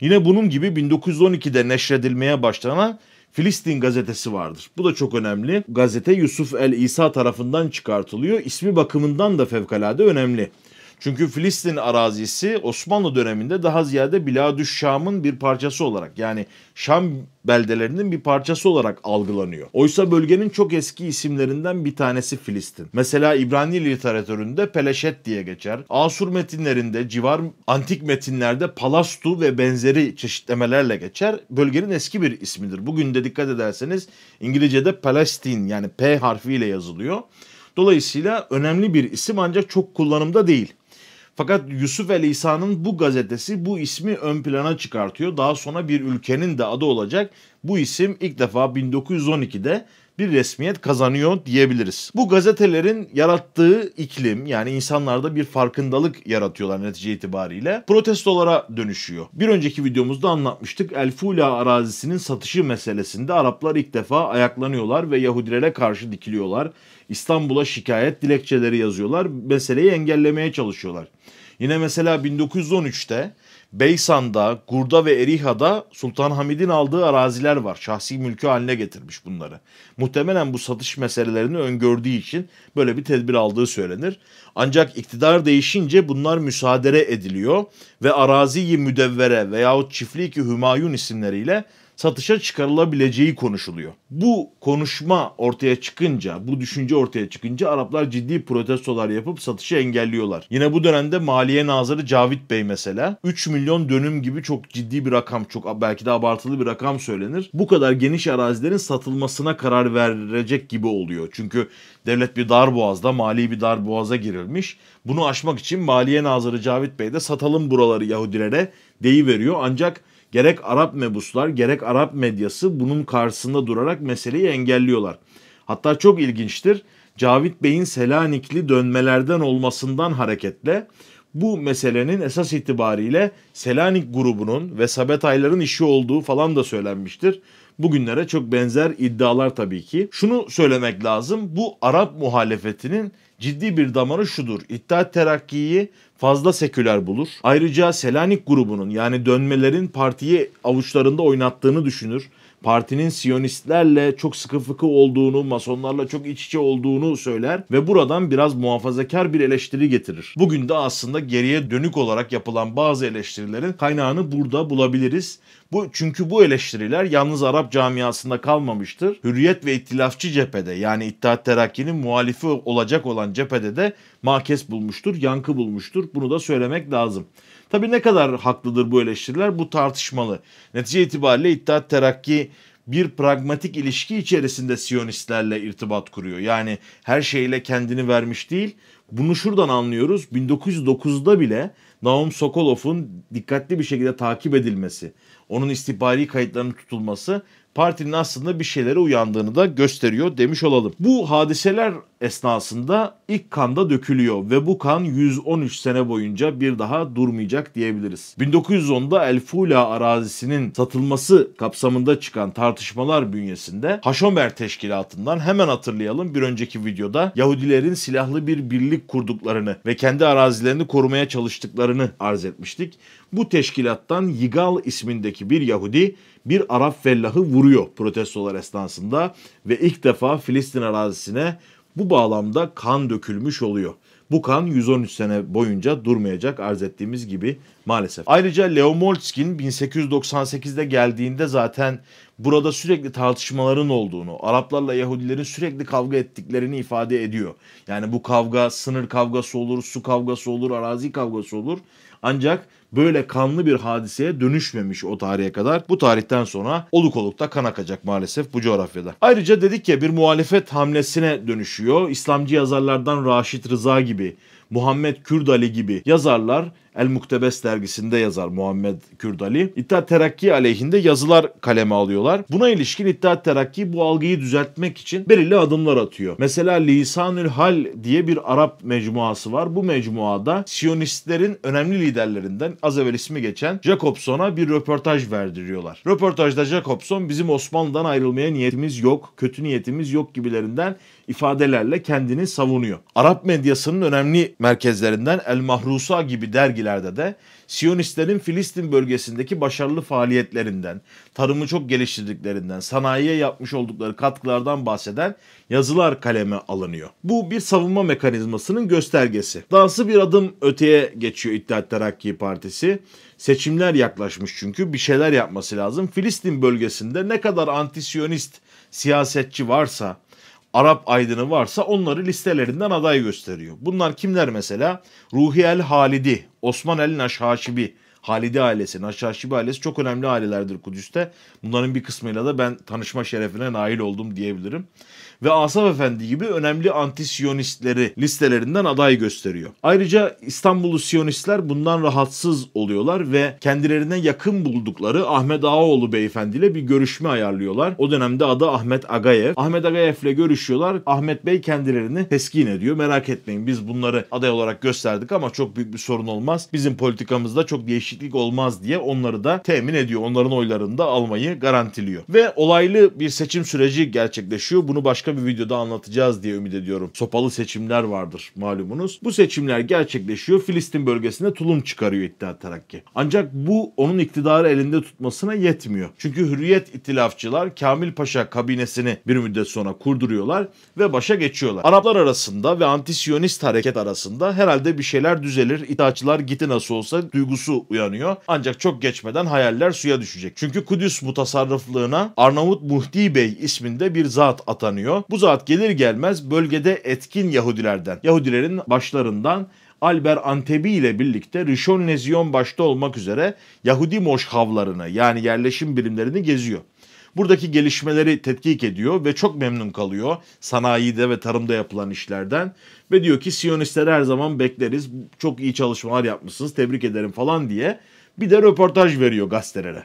Yine bunun gibi 1912'de neşredilmeye başlanan Filistin gazetesi vardır. Bu da çok önemli. Gazete Yusuf el İsa tarafından çıkartılıyor. İsmi bakımından da fevkalade önemli. Çünkü Filistin arazisi Osmanlı döneminde daha ziyade Biladüş Şam'ın bir parçası olarak yani Şam beldelerinin bir parçası olarak algılanıyor. Oysa bölgenin çok eski isimlerinden bir tanesi Filistin. Mesela İbrani literatüründe Peleşet diye geçer. Asur metinlerinde, civar antik metinlerde Palastu ve benzeri çeşitlemelerle geçer. Bölgenin eski bir ismidir. Bugün de dikkat ederseniz İngilizce'de Palestine yani P harfiyle yazılıyor. Dolayısıyla önemli bir isim ancak çok kullanımda değil. Fakat Yusuf ve İsa'nın bu gazetesi bu ismi ön plana çıkartıyor. Daha sonra bir ülkenin de adı olacak. Bu isim ilk defa 1912'de bir resmiyet kazanıyor diyebiliriz. Bu gazetelerin yarattığı iklim yani insanlarda bir farkındalık yaratıyorlar netice itibariyle. Protestolara dönüşüyor. Bir önceki videomuzda anlatmıştık. El Fula arazisinin satışı meselesinde Araplar ilk defa ayaklanıyorlar ve Yahudilere karşı dikiliyorlar. İstanbul'a şikayet dilekçeleri yazıyorlar. Meseleyi engellemeye çalışıyorlar. Yine mesela 1913'te Beysan'da, Gurda ve Eriha'da Sultan Hamid'in aldığı araziler var. Şahsi mülkü haline getirmiş bunları. Muhtemelen bu satış meselelerini öngördüğü için böyle bir tedbir aldığı söylenir. Ancak iktidar değişince bunlar müsaade ediliyor ve araziyi müdevvere veyahut çiftlik-i hümayun isimleriyle satışa çıkarılabileceği konuşuluyor. Bu konuşma ortaya çıkınca, bu düşünce ortaya çıkınca Araplar ciddi protestolar yapıp satışı engelliyorlar. Yine bu dönemde Maliye Nazırı Cavit Bey mesela 3 milyon dönüm gibi çok ciddi bir rakam, çok belki de abartılı bir rakam söylenir. Bu kadar geniş arazilerin satılmasına karar verecek gibi oluyor. Çünkü devlet bir dar boğazda, mali bir dar boğaza girilmiş. Bunu aşmak için Maliye Nazırı Cavit Bey de satalım buraları Yahudilere deyi veriyor. Ancak Gerek Arap mebuslar gerek Arap medyası bunun karşısında durarak meseleyi engelliyorlar. Hatta çok ilginçtir. Cavit Bey'in Selanikli dönmelerden olmasından hareketle bu meselenin esas itibariyle Selanik grubunun ve Sabetayların işi olduğu falan da söylenmiştir. Bugünlere çok benzer iddialar tabii ki. Şunu söylemek lazım. Bu Arap muhalefetinin ciddi bir damarı şudur. İttihat Terakki'yi fazla seküler bulur. Ayrıca Selanik grubunun yani dönmelerin partiyi avuçlarında oynattığını düşünür partinin Siyonistlerle çok sıkı fıkı olduğunu, Masonlarla çok iç içe olduğunu söyler ve buradan biraz muhafazakar bir eleştiri getirir. Bugün de aslında geriye dönük olarak yapılan bazı eleştirilerin kaynağını burada bulabiliriz. Bu çünkü bu eleştiriler yalnız Arap camiasında kalmamıştır. Hürriyet ve İttilafçı cephede yani İttihat Terakki'nin muhalifi olacak olan cephede de makes bulmuştur, yankı bulmuştur. Bunu da söylemek lazım. Tabii ne kadar haklıdır bu eleştiriler bu tartışmalı. Netice itibariyle İttihat Terakki bir pragmatik ilişki içerisinde Siyonistlerle irtibat kuruyor. Yani her şeyle kendini vermiş değil. Bunu şuradan anlıyoruz. 1909'da bile Naum Sokolov'un dikkatli bir şekilde takip edilmesi, onun istihbari kayıtlarının tutulması partinin aslında bir şeylere uyandığını da gösteriyor demiş olalım. Bu hadiseler esnasında ilk kan da dökülüyor ve bu kan 113 sene boyunca bir daha durmayacak diyebiliriz. 1910'da El Fula arazisinin satılması kapsamında çıkan tartışmalar bünyesinde Haşomer Teşkilatı'ndan hemen hatırlayalım bir önceki videoda Yahudilerin silahlı bir birlik kurduklarını ve kendi arazilerini korumaya çalıştıklarını arz etmiştik. Bu teşkilattan Yigal ismindeki bir Yahudi bir Arap fellahı vuruyor protestolar esnasında ve ilk defa Filistin arazisine bu bağlamda kan dökülmüş oluyor. Bu kan 113 sene boyunca durmayacak arz ettiğimiz gibi maalesef. Ayrıca Leo Moltzkin 1898'de geldiğinde zaten burada sürekli tartışmaların olduğunu, Araplarla Yahudilerin sürekli kavga ettiklerini ifade ediyor. Yani bu kavga sınır kavgası olur, su kavgası olur, arazi kavgası olur. Ancak böyle kanlı bir hadiseye dönüşmemiş o tarihe kadar. Bu tarihten sonra oluk oluk da kan akacak maalesef bu coğrafyada. Ayrıca dedik ya bir muhalefet hamlesine dönüşüyor. İslamcı yazarlardan Raşit Rıza gibi Muhammed Kürdali gibi yazarlar El Muktebes dergisinde yazar Muhammed Kürdali. İttihat Terakki aleyhinde yazılar kaleme alıyorlar. Buna ilişkin İttihat Terakki bu algıyı düzeltmek için belirli adımlar atıyor. Mesela Lisanül Hal diye bir Arap mecmuası var. Bu mecmuada Siyonistlerin önemli liderlerinden az evvel ismi geçen Jacobson'a bir röportaj verdiriyorlar. Röportajda Jacobson bizim Osmanlı'dan ayrılmaya niyetimiz yok, kötü niyetimiz yok gibilerinden ifadelerle kendini savunuyor. Arap medyasının önemli merkezlerinden El Mahrusa gibi dergiler ilişkilerde de Siyonistlerin Filistin bölgesindeki başarılı faaliyetlerinden, tarımı çok geliştirdiklerinden, sanayiye yapmış oldukları katkılardan bahseden yazılar kaleme alınıyor. Bu bir savunma mekanizmasının göstergesi. Dansı bir adım öteye geçiyor İttihat Terakki Partisi. Seçimler yaklaşmış çünkü bir şeyler yapması lazım. Filistin bölgesinde ne kadar antisyonist siyasetçi varsa Arap aydını varsa onları listelerinden aday gösteriyor. Bunlar kimler mesela? Ruhi Halidi, Osman el Naşhaşibi, Halidi ailesi, Naşaşibi ailesi çok önemli ailelerdir Kudüs'te. Bunların bir kısmıyla da ben tanışma şerefine nail oldum diyebilirim ve Asaf Efendi gibi önemli antisyonistleri listelerinden aday gösteriyor. Ayrıca İstanbullu Siyonistler bundan rahatsız oluyorlar ve kendilerine yakın buldukları Ahmet Ağaoğlu beyefendi ile bir görüşme ayarlıyorlar. O dönemde adı Ahmet Agayev. Ahmet Agayev ile görüşüyorlar. Ahmet Bey kendilerini teskin ediyor. Merak etmeyin biz bunları aday olarak gösterdik ama çok büyük bir sorun olmaz. Bizim politikamızda çok değişiklik olmaz diye onları da temin ediyor. Onların oylarını da almayı garantiliyor. Ve olaylı bir seçim süreci gerçekleşiyor. Bunu başka bir videoda anlatacağız diye ümit ediyorum. Sopalı seçimler vardır malumunuz. Bu seçimler gerçekleşiyor. Filistin bölgesinde tulum çıkarıyor İttihat Terakki. Ancak bu onun iktidarı elinde tutmasına yetmiyor. Çünkü Hürriyet itilafçılar Kamil Paşa kabinesini bir müddet sonra kurduruyorlar ve başa geçiyorlar. Araplar arasında ve antisyonist hareket arasında herhalde bir şeyler düzelir. İttihatçılar gitti nasıl olsa duygusu uyanıyor. Ancak çok geçmeden hayaller suya düşecek. Çünkü Kudüs mutasarrıflığına Arnavut Muhdi Bey isminde bir zat atanıyor. Trump bu zat gelir gelmez bölgede etkin Yahudilerden, Yahudilerin başlarından Albert Antebi ile birlikte Rishon Lezion başta olmak üzere Yahudi moşhavlarını yani yerleşim birimlerini geziyor. Buradaki gelişmeleri tetkik ediyor ve çok memnun kalıyor sanayide ve tarımda yapılan işlerden. Ve diyor ki Siyonistleri her zaman bekleriz, çok iyi çalışmalar yapmışsınız, tebrik ederim falan diye bir de röportaj veriyor gazetelere.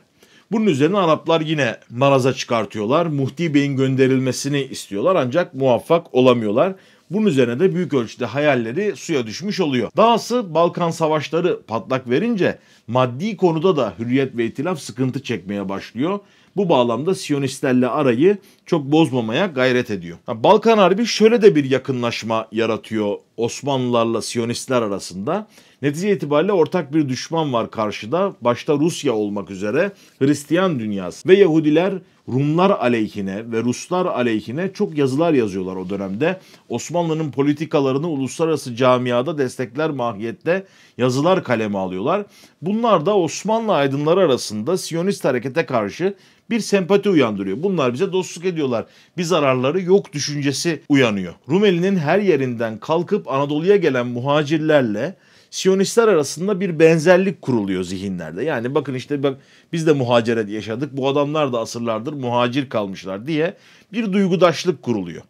Bunun üzerine Araplar yine maraza çıkartıyorlar. Muhti Bey'in gönderilmesini istiyorlar ancak muvaffak olamıyorlar. Bunun üzerine de büyük ölçüde hayalleri suya düşmüş oluyor. Dahası Balkan savaşları patlak verince maddi konuda da hürriyet ve itilaf sıkıntı çekmeye başlıyor. Bu bağlamda Siyonistlerle arayı çok bozmamaya gayret ediyor. Balkan Harbi şöyle de bir yakınlaşma yaratıyor Osmanlılarla Siyonistler arasında. Netice itibariyle ortak bir düşman var karşıda. Başta Rusya olmak üzere Hristiyan dünyası ve Yahudiler Rumlar aleyhine ve Ruslar aleyhine çok yazılar yazıyorlar o dönemde. Osmanlı'nın politikalarını uluslararası camiada destekler mahiyette yazılar kaleme alıyorlar. Bunlar da Osmanlı aydınları arasında Siyonist harekete karşı bir sempati uyandırıyor. Bunlar bize dostluk ediyorlar. Bir zararları yok düşüncesi uyanıyor. Rumeli'nin her yerinden kalkıp Anadolu'ya gelen muhacirlerle Siyonistler arasında bir benzerlik kuruluyor zihinlerde. Yani bakın işte bak biz de muhaceret yaşadık. Bu adamlar da asırlardır muhacir kalmışlar diye bir duygudaşlık kuruluyor.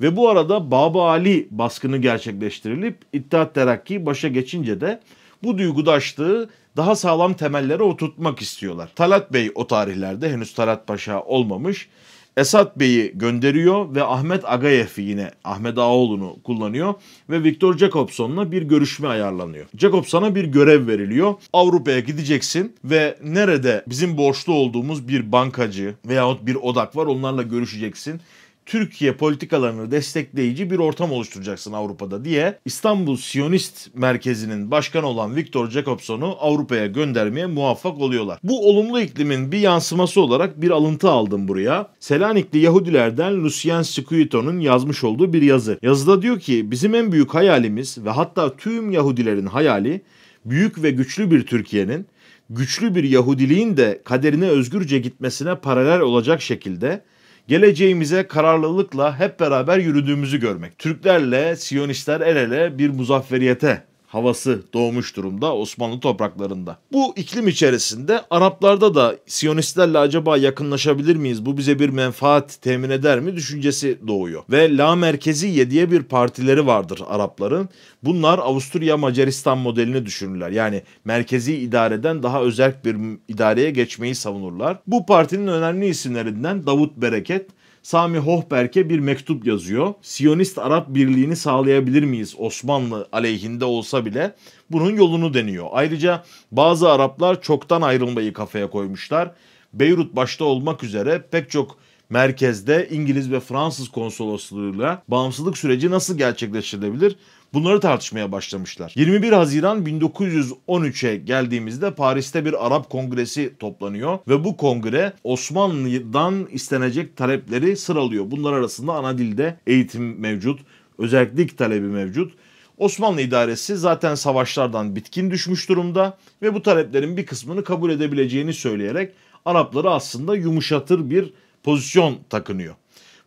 Ve bu arada Baba Ali baskını gerçekleştirilip İttihat Terakki başa geçince de bu duygudaşlığı daha sağlam temellere oturtmak istiyorlar. Talat Bey o tarihlerde henüz Talat Paşa olmamış Esat Bey'i gönderiyor ve Ahmet Agayev'i yine Ahmet Ağoğlu'nu kullanıyor ve Viktor Jacobson'la bir görüşme ayarlanıyor. Jacobson'a bir görev veriliyor. Avrupa'ya gideceksin ve nerede bizim borçlu olduğumuz bir bankacı veyahut bir odak var onlarla görüşeceksin Türkiye politikalarını destekleyici bir ortam oluşturacaksın Avrupa'da diye İstanbul Siyonist Merkezi'nin başkanı olan Viktor Jacobson'u Avrupa'ya göndermeye muvaffak oluyorlar. Bu olumlu iklimin bir yansıması olarak bir alıntı aldım buraya. Selanikli Yahudilerden Lucien Scuito'nun yazmış olduğu bir yazı. Yazıda diyor ki bizim en büyük hayalimiz ve hatta tüm Yahudilerin hayali büyük ve güçlü bir Türkiye'nin güçlü bir Yahudiliğin de kaderine özgürce gitmesine paralel olacak şekilde geleceğimize kararlılıkla hep beraber yürüdüğümüzü görmek. Türklerle Siyonistler el ele bir muzafferiyete havası doğmuş durumda Osmanlı topraklarında. Bu iklim içerisinde Araplarda da Siyonistlerle acaba yakınlaşabilir miyiz? Bu bize bir menfaat temin eder mi? Düşüncesi doğuyor. Ve La Merkeziye diye bir partileri vardır Arapların. Bunlar Avusturya Macaristan modelini düşünürler. Yani merkezi idareden daha özel bir idareye geçmeyi savunurlar. Bu partinin önemli isimlerinden Davut Bereket Sami Hohberg'e bir mektup yazıyor. Siyonist Arap Birliği'ni sağlayabilir miyiz Osmanlı aleyhinde olsa bile? Bunun yolunu deniyor. Ayrıca bazı Araplar çoktan ayrılmayı kafaya koymuşlar. Beyrut başta olmak üzere pek çok merkezde İngiliz ve Fransız konsolosluğuyla bağımsızlık süreci nasıl gerçekleştirilebilir? Bunları tartışmaya başlamışlar. 21 Haziran 1913'e geldiğimizde Paris'te bir Arap Kongresi toplanıyor ve bu kongre Osmanlı'dan istenecek talepleri sıralıyor. Bunlar arasında ana dilde eğitim mevcut, özellik talebi mevcut. Osmanlı idaresi zaten savaşlardan bitkin düşmüş durumda ve bu taleplerin bir kısmını kabul edebileceğini söyleyerek Arapları aslında yumuşatır bir pozisyon takınıyor.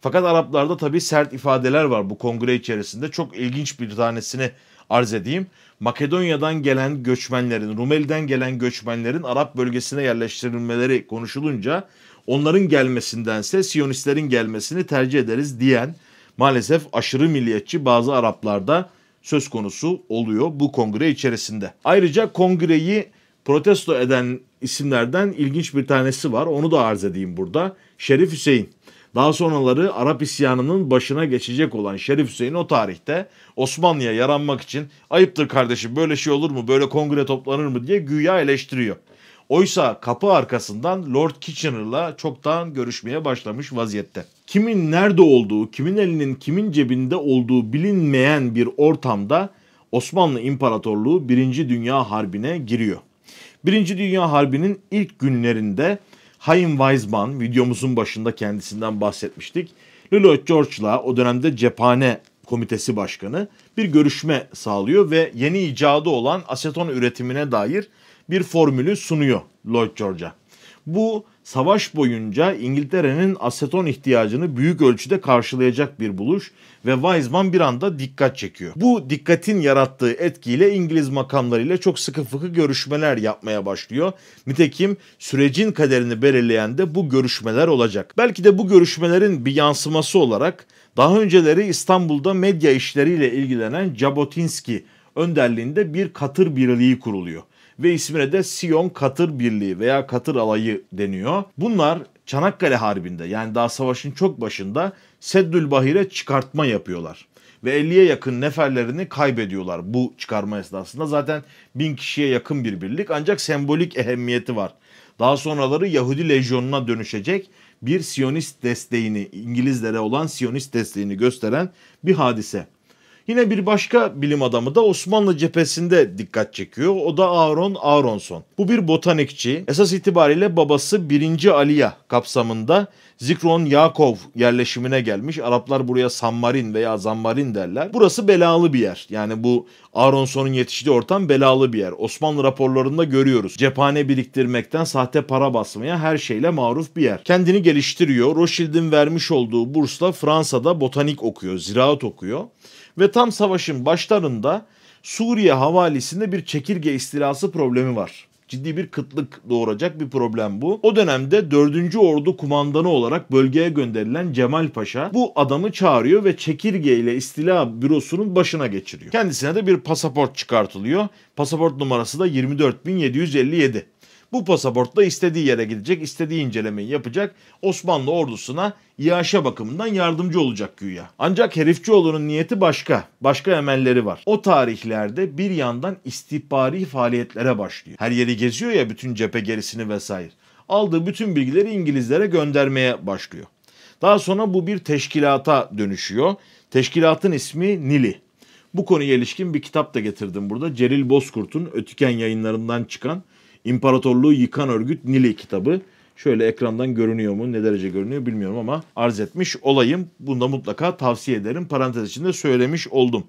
Fakat Araplarda tabii sert ifadeler var bu kongre içerisinde. Çok ilginç bir tanesini arz edeyim. Makedonya'dan gelen göçmenlerin, Rumeli'den gelen göçmenlerin Arap bölgesine yerleştirilmeleri konuşulunca onların gelmesindense Siyonistlerin gelmesini tercih ederiz diyen maalesef aşırı milliyetçi bazı Araplarda söz konusu oluyor bu kongre içerisinde. Ayrıca kongreyi protesto eden isimlerden ilginç bir tanesi var. Onu da arz edeyim burada. Şerif Hüseyin daha sonraları Arap isyanının başına geçecek olan Şerif Hüseyin o tarihte Osmanlı'ya yaranmak için ayıptır kardeşim böyle şey olur mu böyle kongre toplanır mı diye güya eleştiriyor. Oysa kapı arkasından Lord Kitchener'la çoktan görüşmeye başlamış vaziyette. Kimin nerede olduğu, kimin elinin kimin cebinde olduğu bilinmeyen bir ortamda Osmanlı İmparatorluğu 1. Dünya Harbi'ne giriyor. 1. Dünya Harbi'nin ilk günlerinde Hayim Weizmann videomuzun başında kendisinden bahsetmiştik. Lloyd George'la o dönemde cephane komitesi başkanı bir görüşme sağlıyor ve yeni icadı olan aseton üretimine dair bir formülü sunuyor Lloyd George'a. Bu savaş boyunca İngiltere'nin aseton ihtiyacını büyük ölçüde karşılayacak bir buluş ve Weizmann bir anda dikkat çekiyor. Bu dikkatin yarattığı etkiyle İngiliz makamlarıyla çok sıkı fıkı görüşmeler yapmaya başlıyor. Nitekim sürecin kaderini belirleyen de bu görüşmeler olacak. Belki de bu görüşmelerin bir yansıması olarak daha önceleri İstanbul'da medya işleriyle ilgilenen Jabotinsky önderliğinde bir katır birliği kuruluyor ve ismine de Siyon Katır Birliği veya Katır Alayı deniyor. Bunlar Çanakkale Harbi'nde yani daha savaşın çok başında Seddül Bahir'e çıkartma yapıyorlar ve 50'ye yakın neferlerini kaybediyorlar bu çıkarma esnasında. Zaten bin kişiye yakın bir birlik ancak sembolik ehemmiyeti var. Daha sonraları Yahudi lejyonuna dönüşecek bir Siyonist desteğini, İngilizlere olan Siyonist desteğini gösteren bir hadise. Yine bir başka bilim adamı da Osmanlı cephesinde dikkat çekiyor. O da Aaron Aaronson. Bu bir botanikçi. Esas itibariyle babası 1. Aliya kapsamında Zikron Yakov yerleşimine gelmiş. Araplar buraya Sammarin veya Zammarin derler. Burası belalı bir yer. Yani bu Aronson'un yetiştiği ortam belalı bir yer. Osmanlı raporlarında görüyoruz. Cephane biriktirmekten sahte para basmaya her şeyle maruf bir yer. Kendini geliştiriyor. Rothschild'in vermiş olduğu bursla Fransa'da botanik okuyor, ziraat okuyor ve tam savaşın başlarında Suriye havalisinde bir çekirge istilası problemi var. Ciddi bir kıtlık doğuracak bir problem bu. O dönemde 4. Ordu kumandanı olarak bölgeye gönderilen Cemal Paşa bu adamı çağırıyor ve çekirge ile istila bürosunun başına geçiriyor. Kendisine de bir pasaport çıkartılıyor. Pasaport numarası da 24757. Bu pasaportla istediği yere gidecek, istediği incelemeyi yapacak. Osmanlı ordusuna iaşe bakımından yardımcı olacak güya. Ancak Herifçioğlu'nun niyeti başka. Başka emelleri var. O tarihlerde bir yandan istihbari faaliyetlere başlıyor. Her yeri geziyor ya bütün cephe gerisini vesaire. Aldığı bütün bilgileri İngilizlere göndermeye başlıyor. Daha sonra bu bir teşkilata dönüşüyor. Teşkilatın ismi Nili. Bu konuya ilişkin bir kitap da getirdim burada. Ceril Bozkurt'un Ötüken yayınlarından çıkan İmparatorluğu Yıkan Örgüt Nili kitabı. Şöyle ekrandan görünüyor mu ne derece görünüyor bilmiyorum ama arz etmiş olayım. Bunda mutlaka tavsiye ederim. Parantez içinde söylemiş oldum.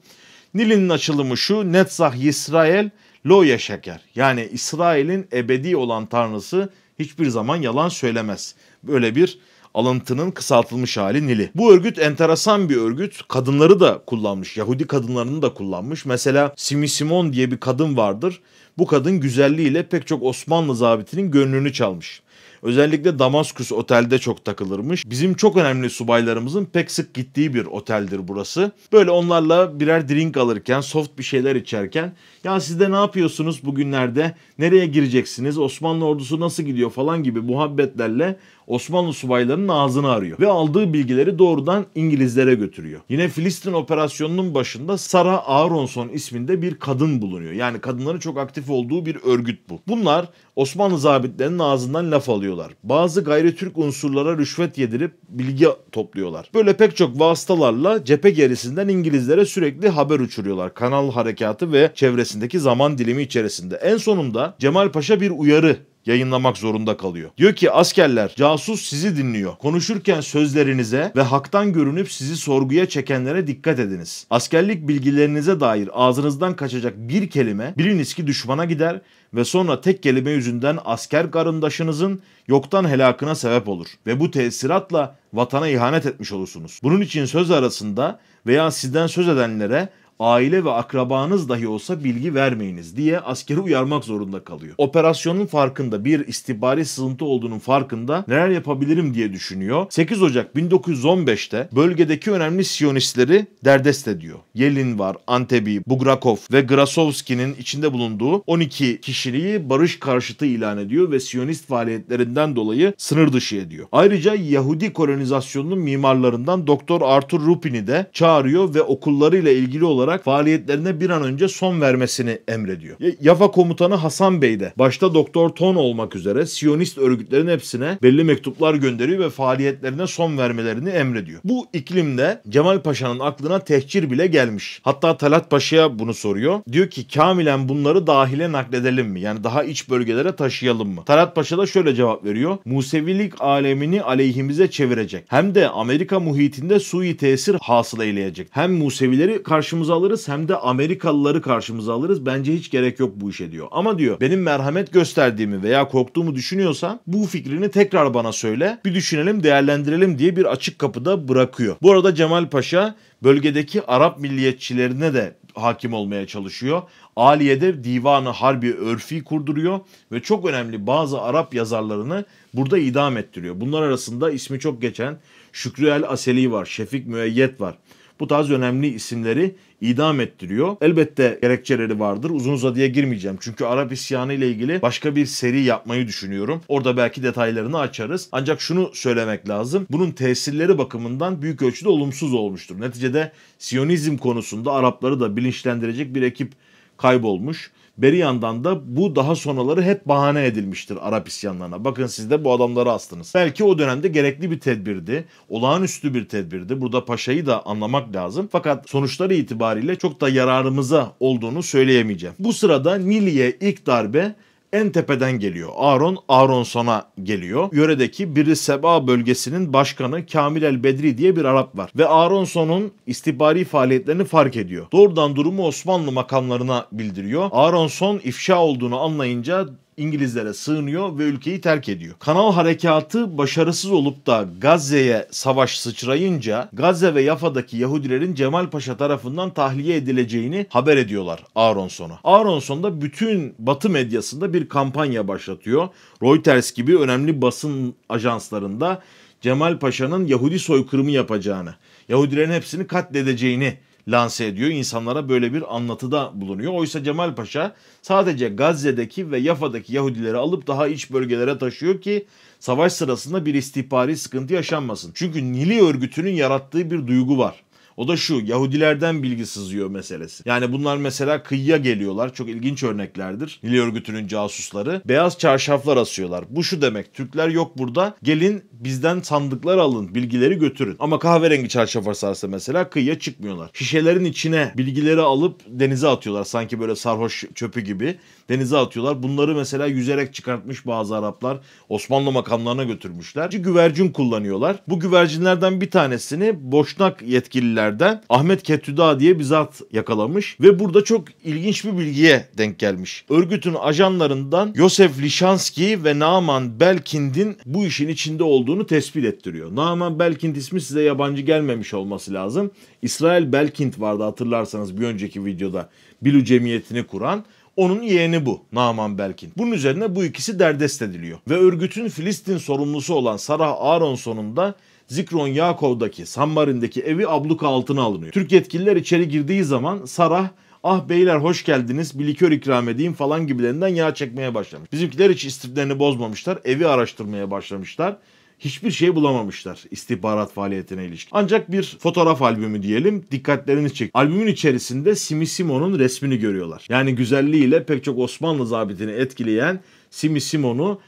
Nil'in açılımı şu Netzah İsrail Loya Şeker. Yani İsrail'in ebedi olan tanrısı hiçbir zaman yalan söylemez. Böyle bir alıntının kısaltılmış hali Nili. Bu örgüt enteresan bir örgüt. Kadınları da kullanmış. Yahudi kadınlarını da kullanmış. Mesela Simi Simon diye bir kadın vardır bu kadın güzelliğiyle pek çok Osmanlı zabitinin gönlünü çalmış. Özellikle Damaskus otelde çok takılırmış. Bizim çok önemli subaylarımızın pek sık gittiği bir oteldir burası. Böyle onlarla birer drink alırken, soft bir şeyler içerken ya siz de ne yapıyorsunuz bugünlerde? Nereye gireceksiniz? Osmanlı ordusu nasıl gidiyor falan gibi muhabbetlerle Osmanlı subaylarının ağzını arıyor ve aldığı bilgileri doğrudan İngilizlere götürüyor. Yine Filistin operasyonunun başında Sara Aronson isminde bir kadın bulunuyor. Yani kadınların çok aktif olduğu bir örgüt bu. Bunlar Osmanlı zabitlerinin ağzından laf alıyorlar. Bazı Türk unsurlara rüşvet yedirip bilgi topluyorlar. Böyle pek çok vasıtalarla cephe gerisinden İngilizlere sürekli haber uçuruyorlar. Kanal harekatı ve çevresindeki zaman dilimi içerisinde. En sonunda Cemal Paşa bir uyarı yayınlamak zorunda kalıyor. Diyor ki askerler casus sizi dinliyor. Konuşurken sözlerinize ve haktan görünüp sizi sorguya çekenlere dikkat ediniz. Askerlik bilgilerinize dair ağzınızdan kaçacak bir kelime biliniz ki düşmana gider ve sonra tek kelime yüzünden asker karındaşınızın yoktan helakına sebep olur ve bu tesiratla vatana ihanet etmiş olursunuz. Bunun için söz arasında veya sizden söz edenlere aile ve akrabanız dahi olsa bilgi vermeyiniz diye askeri uyarmak zorunda kalıyor. Operasyonun farkında bir istihbari sızıntı olduğunun farkında neler yapabilirim diye düşünüyor. 8 Ocak 1915'te bölgedeki önemli siyonistleri derdest ediyor. Yelin var, Antebi, Bugrakov ve Grasovski'nin içinde bulunduğu 12 kişiliği barış karşıtı ilan ediyor ve siyonist faaliyetlerinden dolayı sınır dışı ediyor. Ayrıca Yahudi kolonizasyonunun mimarlarından Doktor Arthur Rupin'i de çağırıyor ve okullarıyla ilgili olarak olarak faaliyetlerine bir an önce son vermesini emrediyor. Yafa komutanı Hasan Bey de başta Doktor Ton olmak üzere Siyonist örgütlerin hepsine belli mektuplar gönderiyor ve faaliyetlerine son vermelerini emrediyor. Bu iklimde Cemal Paşa'nın aklına tehcir bile gelmiş. Hatta Talat Paşa'ya bunu soruyor. Diyor ki kamilen bunları dahile nakledelim mi? Yani daha iç bölgelere taşıyalım mı? Talat Paşa da şöyle cevap veriyor. Musevilik alemini aleyhimize çevirecek. Hem de Amerika muhitinde sui tesir hasıl eyleyecek. Hem Musevileri karşımıza alırız hem de Amerikalıları karşımıza alırız. Bence hiç gerek yok bu işe diyor. Ama diyor benim merhamet gösterdiğimi veya korktuğumu düşünüyorsan bu fikrini tekrar bana söyle. Bir düşünelim değerlendirelim diye bir açık kapıda bırakıyor. Bu arada Cemal Paşa bölgedeki Arap milliyetçilerine de hakim olmaya çalışıyor. Aliye'de divanı harbi örfi kurduruyor ve çok önemli bazı Arap yazarlarını burada idam ettiriyor. Bunlar arasında ismi çok geçen Şükrü El Aseli var, Şefik Müeyyet var bu tarz önemli isimleri idam ettiriyor. Elbette gerekçeleri vardır. Uzun uzadıya girmeyeceğim. Çünkü Arap isyanı ile ilgili başka bir seri yapmayı düşünüyorum. Orada belki detaylarını açarız. Ancak şunu söylemek lazım. Bunun tesirleri bakımından büyük ölçüde olumsuz olmuştur. Neticede Siyonizm konusunda Arapları da bilinçlendirecek bir ekip kaybolmuş. Beri yandan da bu daha sonraları hep bahane edilmiştir Arap isyanlarına. Bakın siz de bu adamları astınız. Belki o dönemde gerekli bir tedbirdi. Olağanüstü bir tedbirdi. Burada paşayı da anlamak lazım. Fakat sonuçları itibariyle çok da yararımıza olduğunu söyleyemeyeceğim. Bu sırada Nili'ye ilk darbe en tepeden geliyor. Aaron Aaronson'a geliyor. Yöredeki Biri Seba bölgesinin başkanı Kamil El Bedri diye bir Arap var. Ve Aaronson'un istihbari faaliyetlerini fark ediyor. Doğrudan durumu Osmanlı makamlarına bildiriyor. Aaronson ifşa olduğunu anlayınca İngilizlere sığınıyor ve ülkeyi terk ediyor. Kanal harekatı başarısız olup da Gazze'ye savaş sıçrayınca Gazze ve Yafa'daki Yahudilerin Cemal Paşa tarafından tahliye edileceğini haber ediyorlar Aronson'a. Aronson da bütün Batı medyasında bir kampanya başlatıyor. Reuters gibi önemli basın ajanslarında Cemal Paşa'nın Yahudi soykırımı yapacağını, Yahudilerin hepsini katledeceğini lanse ediyor. İnsanlara böyle bir anlatıda bulunuyor. Oysa Cemal Paşa sadece Gazze'deki ve Yafa'daki Yahudileri alıp daha iç bölgelere taşıyor ki savaş sırasında bir istihbari sıkıntı yaşanmasın. Çünkü Nili örgütünün yarattığı bir duygu var. O da şu Yahudilerden bilgi sızıyor meselesi. Yani bunlar mesela kıyıya geliyorlar. Çok ilginç örneklerdir. Hile örgütünün casusları. Beyaz çarşaflar asıyorlar. Bu şu demek. Türkler yok burada. Gelin bizden sandıklar alın. Bilgileri götürün. Ama kahverengi çarşaf asarsa mesela kıyıya çıkmıyorlar. Şişelerin içine bilgileri alıp denize atıyorlar. Sanki böyle sarhoş çöpü gibi. Denize atıyorlar. Bunları mesela yüzerek çıkartmış bazı Araplar. Osmanlı makamlarına götürmüşler. Güvercin kullanıyorlar. Bu güvercinlerden bir tanesini Boşnak yetkililer yerden Ahmet Ketüda diye bir zat yakalamış ve burada çok ilginç bir bilgiye denk gelmiş. Örgütün ajanlarından Yosef Lişanski ve Naaman Belkind'in bu işin içinde olduğunu tespit ettiriyor. Naaman Belkind ismi size yabancı gelmemiş olması lazım. İsrail Belkind vardı hatırlarsanız bir önceki videoda Bilu Cemiyeti'ni kuran. Onun yeğeni bu Naaman Belkin. Bunun üzerine bu ikisi derdest ediliyor. Ve örgütün Filistin sorumlusu olan Sarah Aronson'un da Zikron Yakov'daki Sammarindeki evi abluk altına alınıyor. Türk yetkililer içeri girdiği zaman Sarah ah beyler hoş geldiniz bir likör ikram edeyim falan gibilerinden yağ çekmeye başlamış. Bizimkiler hiç istiflerini bozmamışlar evi araştırmaya başlamışlar hiçbir şey bulamamışlar istihbarat faaliyetine ilişkin. Ancak bir fotoğraf albümü diyelim dikkatlerini çek. Albümün içerisinde Simi Simon'un resmini görüyorlar. Yani güzelliğiyle pek çok Osmanlı zabitini etkileyen Simi Simon'u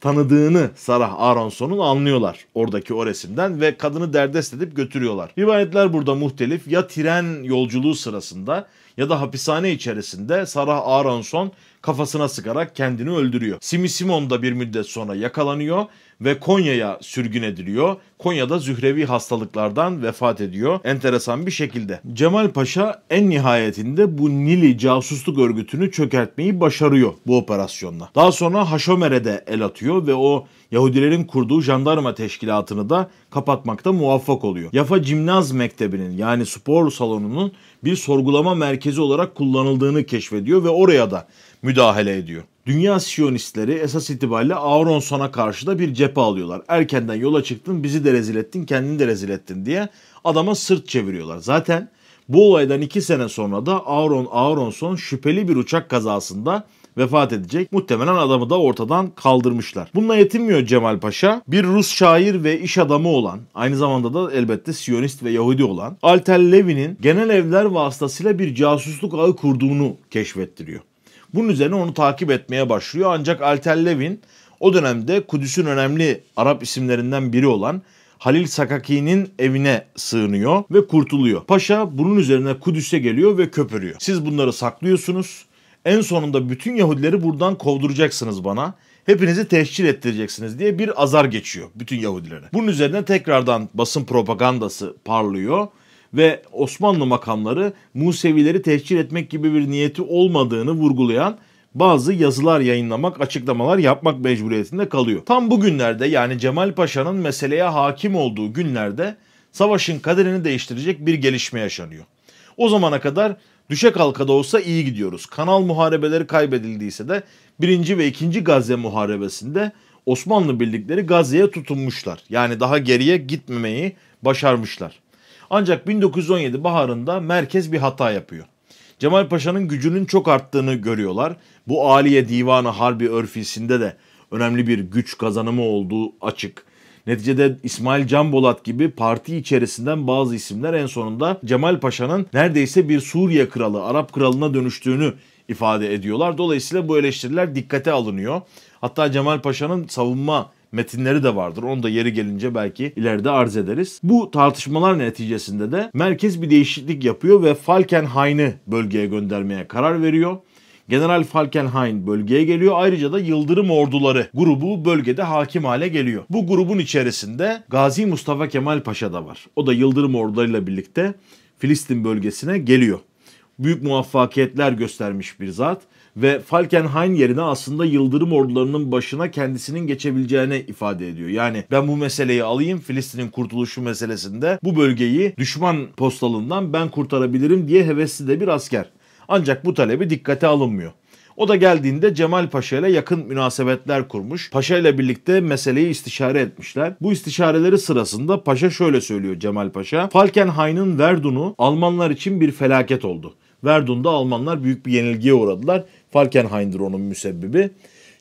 tanıdığını Sarah Aronson'un anlıyorlar oradaki o resimden ve kadını derdest edip götürüyorlar. Rivayetler burada muhtelif ya tren yolculuğu sırasında ya da hapishane içerisinde Sarah Aronson kafasına sıkarak kendini öldürüyor. Simi Simon da bir müddet sonra yakalanıyor ve Konya'ya sürgün ediliyor. Konya'da zührevi hastalıklardan vefat ediyor enteresan bir şekilde. Cemal Paşa en nihayetinde bu Nili casusluk örgütünü çökertmeyi başarıyor bu operasyonla. Daha sonra Haşomer'e de el atıyor ve o Yahudilerin kurduğu jandarma teşkilatını da kapatmakta muvaffak oluyor. Yafa Cimnaz Mektebi'nin yani spor salonunun bir sorgulama merkezi olarak kullanıldığını keşfediyor ve oraya da müdahale ediyor dünya siyonistleri esas itibariyle Aaronson'a karşı da bir cephe alıyorlar. Erkenden yola çıktın bizi de rezil ettin kendini de rezil ettin diye adama sırt çeviriyorlar. Zaten bu olaydan iki sene sonra da Aaron Aaronson şüpheli bir uçak kazasında vefat edecek. Muhtemelen adamı da ortadan kaldırmışlar. Bununla yetinmiyor Cemal Paşa. Bir Rus şair ve iş adamı olan, aynı zamanda da elbette Siyonist ve Yahudi olan Alter Levin'in genel evler vasıtasıyla bir casusluk ağı kurduğunu keşfettiriyor. Bunun üzerine onu takip etmeye başlıyor. Ancak Altel Levin o dönemde Kudüs'ün önemli Arap isimlerinden biri olan Halil Sakaki'nin evine sığınıyor ve kurtuluyor. Paşa bunun üzerine Kudüs'e geliyor ve köpürüyor. Siz bunları saklıyorsunuz. En sonunda bütün Yahudileri buradan kovduracaksınız bana. Hepinizi teşkil ettireceksiniz diye bir azar geçiyor bütün Yahudilere. Bunun üzerine tekrardan basın propagandası parlıyor ve Osmanlı makamları Musevileri tehcir etmek gibi bir niyeti olmadığını vurgulayan bazı yazılar yayınlamak, açıklamalar yapmak mecburiyetinde kalıyor. Tam bu günlerde yani Cemal Paşa'nın meseleye hakim olduğu günlerde savaşın kaderini değiştirecek bir gelişme yaşanıyor. O zamana kadar düşe kalka da olsa iyi gidiyoruz. Kanal muharebeleri kaybedildiyse de 1. ve 2. Gazze muharebesinde Osmanlı birlikleri Gazze'ye tutunmuşlar. Yani daha geriye gitmemeyi başarmışlar. Ancak 1917 baharında merkez bir hata yapıyor. Cemal Paşa'nın gücünün çok arttığını görüyorlar. Bu Aliye Divanı Harbi örfisinde de önemli bir güç kazanımı olduğu açık. Neticede İsmail Can Bolat gibi parti içerisinden bazı isimler en sonunda Cemal Paşa'nın neredeyse bir Suriye kralı, Arap kralına dönüştüğünü ifade ediyorlar. Dolayısıyla bu eleştiriler dikkate alınıyor. Hatta Cemal Paşa'nın savunma metinleri de vardır. Onu da yeri gelince belki ileride arz ederiz. Bu tartışmalar neticesinde de merkez bir değişiklik yapıyor ve Falkenhayn'ı bölgeye göndermeye karar veriyor. General Falkenhayn bölgeye geliyor. Ayrıca da Yıldırım Orduları grubu bölgede hakim hale geliyor. Bu grubun içerisinde Gazi Mustafa Kemal Paşa da var. O da Yıldırım ordularıyla birlikte Filistin bölgesine geliyor. Büyük muvaffakiyetler göstermiş bir zat ve Falkenhayn yerine aslında Yıldırım ordularının başına kendisinin geçebileceğini ifade ediyor. Yani ben bu meseleyi alayım Filistin'in kurtuluşu meselesinde bu bölgeyi düşman postalından ben kurtarabilirim diye hevesli de bir asker. Ancak bu talebi dikkate alınmıyor. O da geldiğinde Cemal Paşa ile yakın münasebetler kurmuş. Paşa ile birlikte meseleyi istişare etmişler. Bu istişareleri sırasında Paşa şöyle söylüyor Cemal Paşa. Falkenhayn'ın Verdun'u Almanlar için bir felaket oldu. Verdun'da Almanlar büyük bir yenilgiye uğradılar Falkenhayn'dır onun müsebbibi.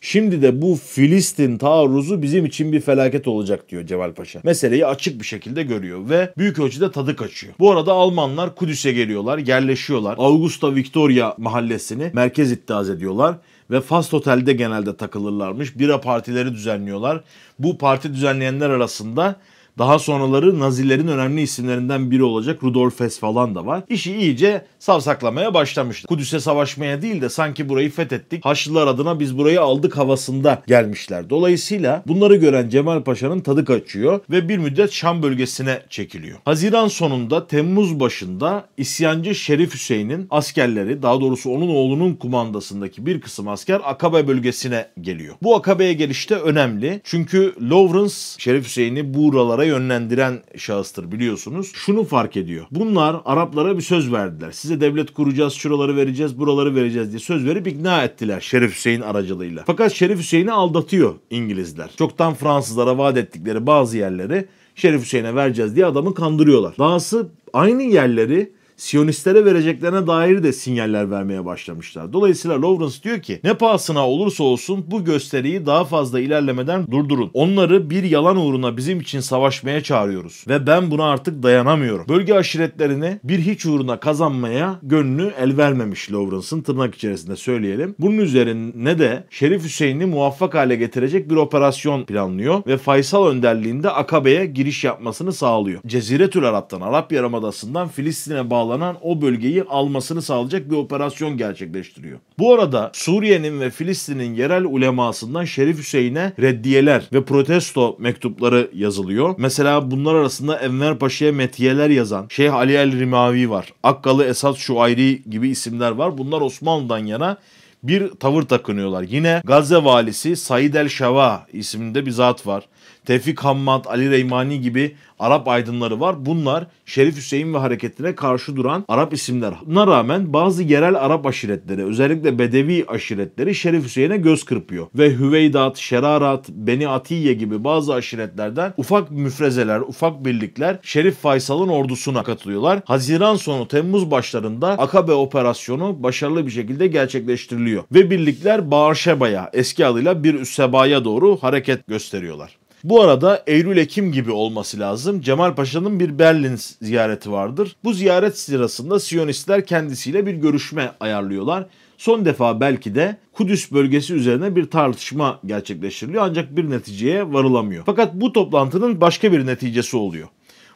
Şimdi de bu Filistin taarruzu bizim için bir felaket olacak diyor Cemal Paşa. Meseleyi açık bir şekilde görüyor ve büyük ölçüde tadı kaçıyor. Bu arada Almanlar Kudüs'e geliyorlar, yerleşiyorlar. Augusta Victoria mahallesini merkez iddiaz ediyorlar ve Fast Otel'de genelde takılırlarmış. Bira partileri düzenliyorlar. Bu parti düzenleyenler arasında daha sonraları Nazilerin önemli isimlerinden biri olacak Rudolf Hess falan da var. İşi iyice savsaklamaya başlamıştı. Kudüs'e savaşmaya değil de sanki burayı fethettik. Haçlılar adına biz burayı aldık havasında gelmişler. Dolayısıyla bunları gören Cemal Paşa'nın tadı kaçıyor ve bir müddet Şam bölgesine çekiliyor. Haziran sonunda Temmuz başında isyancı Şerif Hüseyin'in askerleri daha doğrusu onun oğlunun kumandasındaki bir kısım asker Akabe bölgesine geliyor. Bu Akabe'ye gelişte önemli çünkü Lawrence Şerif Hüseyin'i buralara yönlendiren şahıstır biliyorsunuz. Şunu fark ediyor. Bunlar Araplara bir söz verdiler. Size devlet kuracağız, şuraları vereceğiz, buraları vereceğiz diye söz verip ikna ettiler Şerif Hüseyin aracılığıyla. Fakat Şerif Hüseyin'i aldatıyor İngilizler. Çoktan Fransızlara vaat ettikleri bazı yerleri Şerif Hüseyin'e vereceğiz diye adamı kandırıyorlar. Dahası aynı yerleri Siyonistlere vereceklerine dair de sinyaller vermeye başlamışlar. Dolayısıyla Lawrence diyor ki ne pahasına olursa olsun bu gösteriyi daha fazla ilerlemeden durdurun. Onları bir yalan uğruna bizim için savaşmaya çağırıyoruz ve ben buna artık dayanamıyorum. Bölge aşiretlerini bir hiç uğruna kazanmaya gönlü el vermemiş Lawrence'ın tırnak içerisinde söyleyelim. Bunun üzerine de Şerif Hüseyin'i muvaffak hale getirecek bir operasyon planlıyor ve Faysal önderliğinde Akabe'ye giriş yapmasını sağlıyor. Ceziretül Arap'tan, Arap Yarımadası'ndan Filistin'e bağlı bağlanan o bölgeyi almasını sağlayacak bir operasyon gerçekleştiriyor. Bu arada Suriye'nin ve Filistin'in yerel ulemasından Şerif Hüseyin'e reddiyeler ve protesto mektupları yazılıyor. Mesela bunlar arasında Enver Paşa'ya metiyeler yazan Şeyh Ali El Rimavi var. Akkalı Esat Şuayri gibi isimler var. Bunlar Osmanlı'dan yana bir tavır takınıyorlar. Yine Gazze valisi Said El Şava isminde bir zat var. Tevfik Hammad, Ali Reymani gibi Arap aydınları var. Bunlar Şerif Hüseyin ve hareketine karşı duran Arap isimler. Buna rağmen bazı yerel Arap aşiretleri özellikle Bedevi aşiretleri Şerif Hüseyin'e göz kırpıyor. Ve Hüveydat, Şerarat, Beni Atiye gibi bazı aşiretlerden ufak müfrezeler, ufak birlikler Şerif Faysal'ın ordusuna katılıyorlar. Haziran sonu Temmuz başlarında Akabe operasyonu başarılı bir şekilde gerçekleştiriliyor. Ve birlikler Bağırşeba'ya eski adıyla bir Üsseba'ya doğru hareket gösteriyorlar. Bu arada Eylül-Ekim gibi olması lazım. Cemal Paşa'nın bir Berlin ziyareti vardır. Bu ziyaret sırasında Siyonistler kendisiyle bir görüşme ayarlıyorlar. Son defa belki de Kudüs bölgesi üzerine bir tartışma gerçekleştiriliyor ancak bir neticeye varılamıyor. Fakat bu toplantının başka bir neticesi oluyor.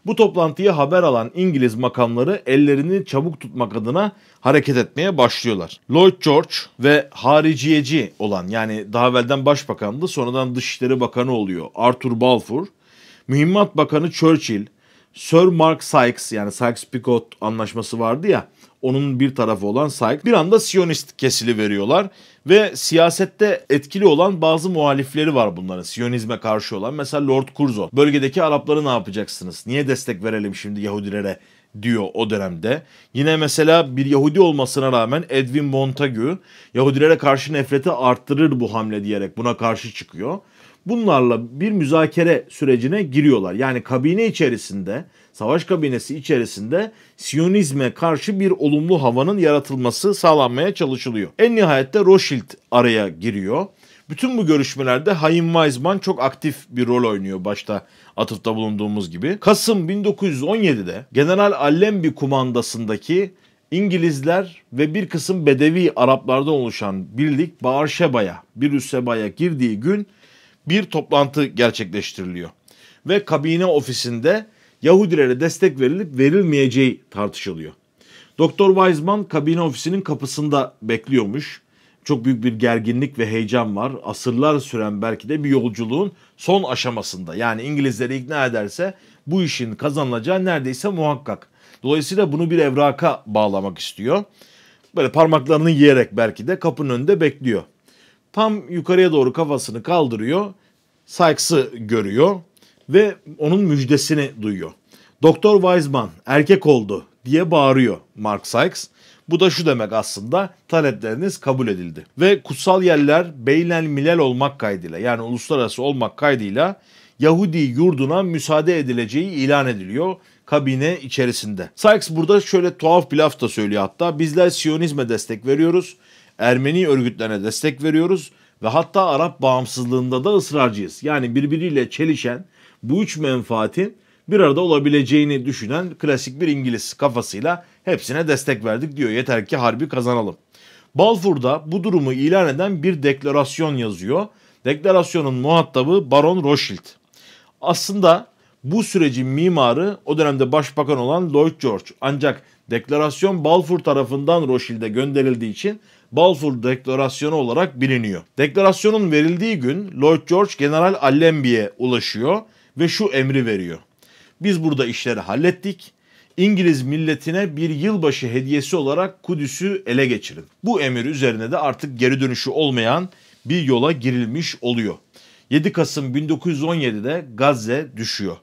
Bu toplantıyı haber alan İngiliz makamları ellerini çabuk tutmak adına hareket etmeye başlıyorlar. Lloyd George ve hariciyeci olan yani daha evvelden başbakandı sonradan dışişleri bakanı oluyor Arthur Balfour, mühimmat bakanı Churchill, Sir Mark Sykes yani Sykes-Picot anlaşması vardı ya onun bir tarafı olan Sykes bir anda Siyonist kesili veriyorlar ve siyasette etkili olan bazı muhalifleri var bunların. Siyonizme karşı olan mesela Lord Curzon. Bölgedeki Arapları ne yapacaksınız? Niye destek verelim şimdi Yahudilere? diyor o dönemde. Yine mesela bir Yahudi olmasına rağmen Edwin Montagu Yahudilere karşı nefreti arttırır bu hamle diyerek buna karşı çıkıyor bunlarla bir müzakere sürecine giriyorlar. Yani kabine içerisinde savaş kabinesi içerisinde Siyonizme karşı bir olumlu havanın yaratılması sağlanmaya çalışılıyor. En nihayette Rothschild araya giriyor. Bütün bu görüşmelerde Hayim Weizmann çok aktif bir rol oynuyor başta atıfta bulunduğumuz gibi. Kasım 1917'de General Allenby kumandasındaki İngilizler ve bir kısım Bedevi Araplardan oluşan birlik Bağırşeba'ya, bir üssebaya girdiği gün bir toplantı gerçekleştiriliyor. Ve kabine ofisinde Yahudilere destek verilip verilmeyeceği tartışılıyor. Doktor Weizmann kabine ofisinin kapısında bekliyormuş. Çok büyük bir gerginlik ve heyecan var. Asırlar süren belki de bir yolculuğun son aşamasında. Yani İngilizleri ikna ederse bu işin kazanılacağı neredeyse muhakkak. Dolayısıyla bunu bir evraka bağlamak istiyor. Böyle parmaklarını yiyerek belki de kapının önünde bekliyor. Tam yukarıya doğru kafasını kaldırıyor. Sykes'ı görüyor ve onun müjdesini duyuyor. Doktor Weizmann erkek oldu diye bağırıyor Mark Sykes. Bu da şu demek aslında talepleriniz kabul edildi. Ve kutsal yerler beynel milel olmak kaydıyla yani uluslararası olmak kaydıyla Yahudi yurduna müsaade edileceği ilan ediliyor kabine içerisinde. Sykes burada şöyle tuhaf bir laf da söylüyor hatta. Bizler Siyonizme destek veriyoruz, Ermeni örgütlerine destek veriyoruz ve hatta Arap bağımsızlığında da ısrarcıyız. Yani birbiriyle çelişen bu üç menfaatin bir arada olabileceğini düşünen klasik bir İngiliz kafasıyla hepsine destek verdik diyor. Yeter ki harbi kazanalım. Balfour'da bu durumu ilan eden bir deklarasyon yazıyor. Deklarasyonun muhatabı Baron Rothschild. Aslında bu sürecin mimarı o dönemde başbakan olan Lloyd George. Ancak deklarasyon Balfour tarafından Rothschild'e gönderildiği için Balfour Deklarasyonu olarak biliniyor. Deklarasyonun verildiği gün Lloyd George General Allenby'e ulaşıyor ve şu emri veriyor. Biz burada işleri hallettik. İngiliz milletine bir yılbaşı hediyesi olarak Kudüs'ü ele geçirin. Bu emir üzerine de artık geri dönüşü olmayan bir yola girilmiş oluyor. 7 Kasım 1917'de Gazze düşüyor.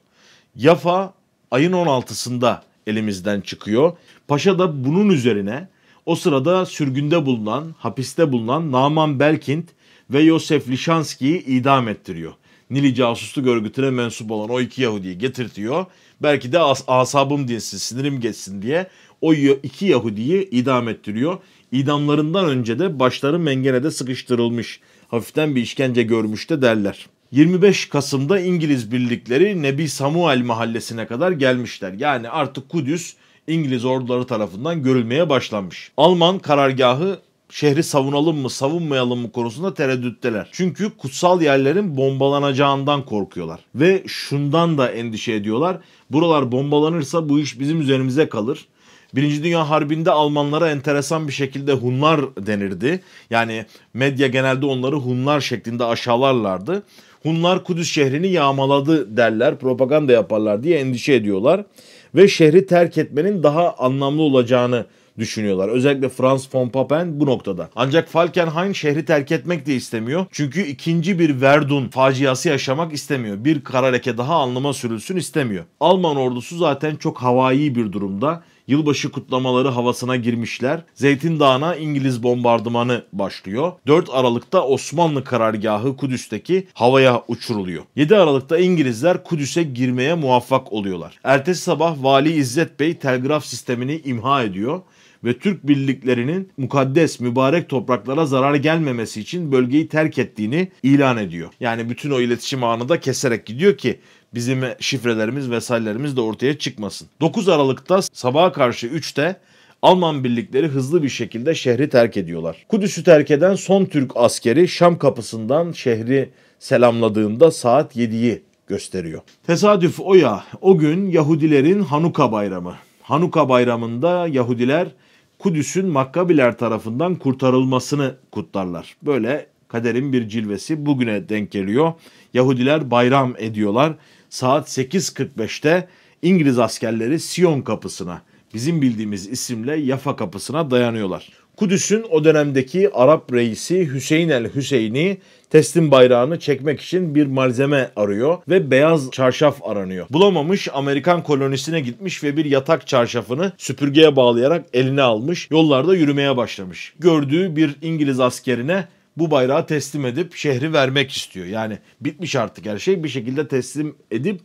Yafa ayın 16'sında elimizden çıkıyor. Paşa da bunun üzerine o sırada sürgünde bulunan, hapiste bulunan Naaman Belkint ve Yosef Lişanski'yi idam ettiriyor. Nili casusluk örgütüne mensup olan o iki Yahudi'yi getirtiyor. Belki de as asabım dinsin, sinirim geçsin diye o iki Yahudi'yi idam ettiriyor. İdamlarından önce de başları mengenede sıkıştırılmış. Hafiften bir işkence görmüş de derler. 25 Kasım'da İngiliz birlikleri Nebi Samuel mahallesine kadar gelmişler. Yani artık Kudüs İngiliz orduları tarafından görülmeye başlanmış. Alman karargahı şehri savunalım mı savunmayalım mı konusunda tereddütteler. Çünkü kutsal yerlerin bombalanacağından korkuyorlar. Ve şundan da endişe ediyorlar. Buralar bombalanırsa bu iş bizim üzerimize kalır. Birinci Dünya Harbi'nde Almanlara enteresan bir şekilde Hunlar denirdi. Yani medya genelde onları Hunlar şeklinde aşağılarlardı. Hunlar Kudüs şehrini yağmaladı derler, propaganda yaparlar diye endişe ediyorlar. Ve şehri terk etmenin daha anlamlı olacağını düşünüyorlar. Özellikle Franz von Papen bu noktada. Ancak Falkenhayn şehri terk etmek de istemiyor. Çünkü ikinci bir Verdun faciası yaşamak istemiyor. Bir kara daha anlama sürülsün istemiyor. Alman ordusu zaten çok havai bir durumda yılbaşı kutlamaları havasına girmişler. Zeytin Dağı'na İngiliz bombardımanı başlıyor. 4 Aralık'ta Osmanlı karargahı Kudüs'teki havaya uçuruluyor. 7 Aralık'ta İngilizler Kudüs'e girmeye muvaffak oluyorlar. Ertesi sabah Vali İzzet Bey telgraf sistemini imha ediyor ve Türk birliklerinin mukaddes, mübarek topraklara zarar gelmemesi için bölgeyi terk ettiğini ilan ediyor. Yani bütün o iletişim anı da keserek gidiyor ki bizim şifrelerimiz vesairelerimiz de ortaya çıkmasın. 9 Aralık'ta sabaha karşı 3'te Alman birlikleri hızlı bir şekilde şehri terk ediyorlar. Kudüs'ü terk eden son Türk askeri Şam kapısından şehri selamladığında saat 7'yi gösteriyor. Tesadüf o ya, o gün Yahudilerin Hanuka bayramı. Hanuka bayramında Yahudiler Kudüs'ün Makkabiler tarafından kurtarılmasını kutlarlar. Böyle kaderin bir cilvesi bugüne denk geliyor. Yahudiler bayram ediyorlar. Saat 8.45'te İngiliz askerleri Siyon kapısına, bizim bildiğimiz isimle Yafa kapısına dayanıyorlar. Kudüs'ün o dönemdeki Arap reisi Hüseyin el Hüseyin'i teslim bayrağını çekmek için bir malzeme arıyor ve beyaz çarşaf aranıyor. Bulamamış Amerikan kolonisine gitmiş ve bir yatak çarşafını süpürgeye bağlayarak eline almış. Yollarda yürümeye başlamış. Gördüğü bir İngiliz askerine bu bayrağı teslim edip şehri vermek istiyor. Yani bitmiş artık her şey bir şekilde teslim edip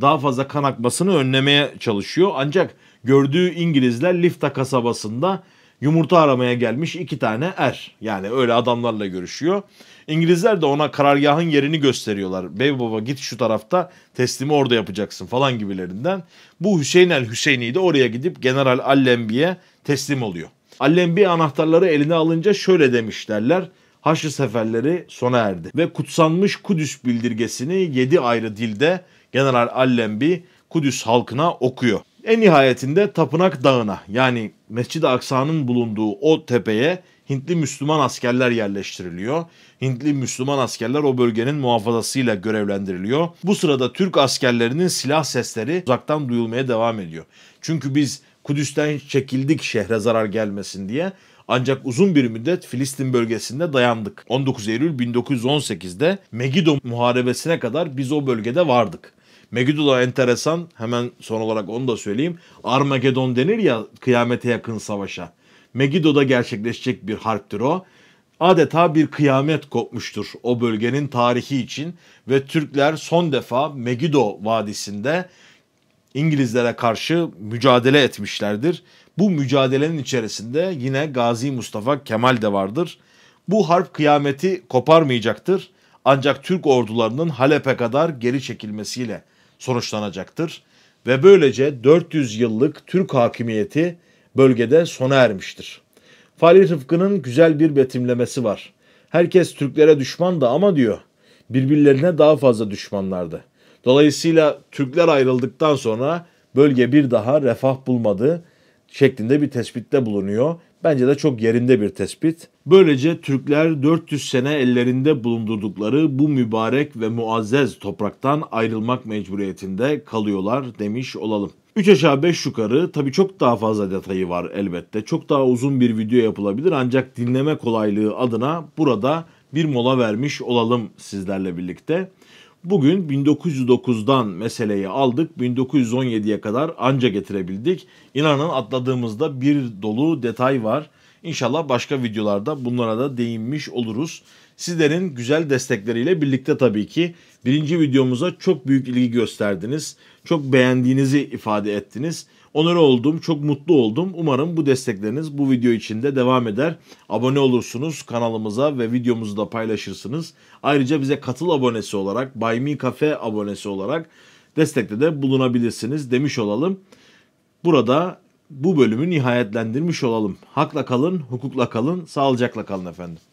daha fazla kan akmasını önlemeye çalışıyor. Ancak gördüğü İngilizler Lifta kasabasında yumurta aramaya gelmiş iki tane er. Yani öyle adamlarla görüşüyor. İngilizler de ona karargahın yerini gösteriyorlar. Bey baba git şu tarafta teslimi orada yapacaksın falan gibilerinden. Bu Hüseyin el Hüseyin'i de oraya gidip General Allenby'e teslim oluyor. Allenby anahtarları eline alınca şöyle demişlerler. Haçlı seferleri sona erdi ve kutsanmış Kudüs bildirgesini 7 ayrı dilde General Allenby Kudüs halkına okuyor. En nihayetinde Tapınak Dağı'na yani Mescid-i Aksa'nın bulunduğu o tepeye Hintli Müslüman askerler yerleştiriliyor. Hintli Müslüman askerler o bölgenin muhafazasıyla görevlendiriliyor. Bu sırada Türk askerlerinin silah sesleri uzaktan duyulmaya devam ediyor. Çünkü biz Kudüs'ten çekildik şehre zarar gelmesin diye. Ancak uzun bir müddet Filistin bölgesinde dayandık. 19 Eylül 1918'de Megiddo muharebesine kadar biz o bölgede vardık. Megiddo enteresan. Hemen son olarak onu da söyleyeyim. Armageddon denir ya kıyamete yakın savaşa. Megiddo'da gerçekleşecek bir harptir o. Adeta bir kıyamet kopmuştur o bölgenin tarihi için ve Türkler son defa Megiddo Vadisi'nde İngilizlere karşı mücadele etmişlerdir. Bu mücadelenin içerisinde yine Gazi Mustafa Kemal de vardır. Bu harp kıyameti koparmayacaktır ancak Türk ordularının Halep'e kadar geri çekilmesiyle sonuçlanacaktır ve böylece 400 yıllık Türk hakimiyeti bölgede sona ermiştir. Fahri Rıfkı'nın güzel bir betimlemesi var. Herkes Türklere düşmandı ama diyor birbirlerine daha fazla düşmanlardı. Dolayısıyla Türkler ayrıldıktan sonra bölge bir daha refah bulmadı şeklinde bir tespitte bulunuyor. Bence de çok yerinde bir tespit. Böylece Türkler 400 sene ellerinde bulundurdukları bu mübarek ve muazzez topraktan ayrılmak mecburiyetinde kalıyorlar demiş olalım. 3 aşağı 5 yukarı tabi çok daha fazla detayı var elbette. Çok daha uzun bir video yapılabilir ancak dinleme kolaylığı adına burada bir mola vermiş olalım sizlerle birlikte. Bugün 1909'dan meseleyi aldık. 1917'ye kadar anca getirebildik. İnanın atladığımızda bir dolu detay var. İnşallah başka videolarda bunlara da değinmiş oluruz. Sizlerin güzel destekleriyle birlikte tabii ki birinci videomuza çok büyük ilgi gösterdiniz. Çok beğendiğinizi ifade ettiniz. Onur oldum, çok mutlu oldum. Umarım bu destekleriniz bu video içinde devam eder. Abone olursunuz kanalımıza ve videomuzu da paylaşırsınız. Ayrıca bize katıl abonesi olarak, Buy Me Cafe abonesi olarak destekte de bulunabilirsiniz demiş olalım. Burada bu bölümü nihayetlendirmiş olalım. Hakla kalın, hukukla kalın, sağlıcakla kalın efendim.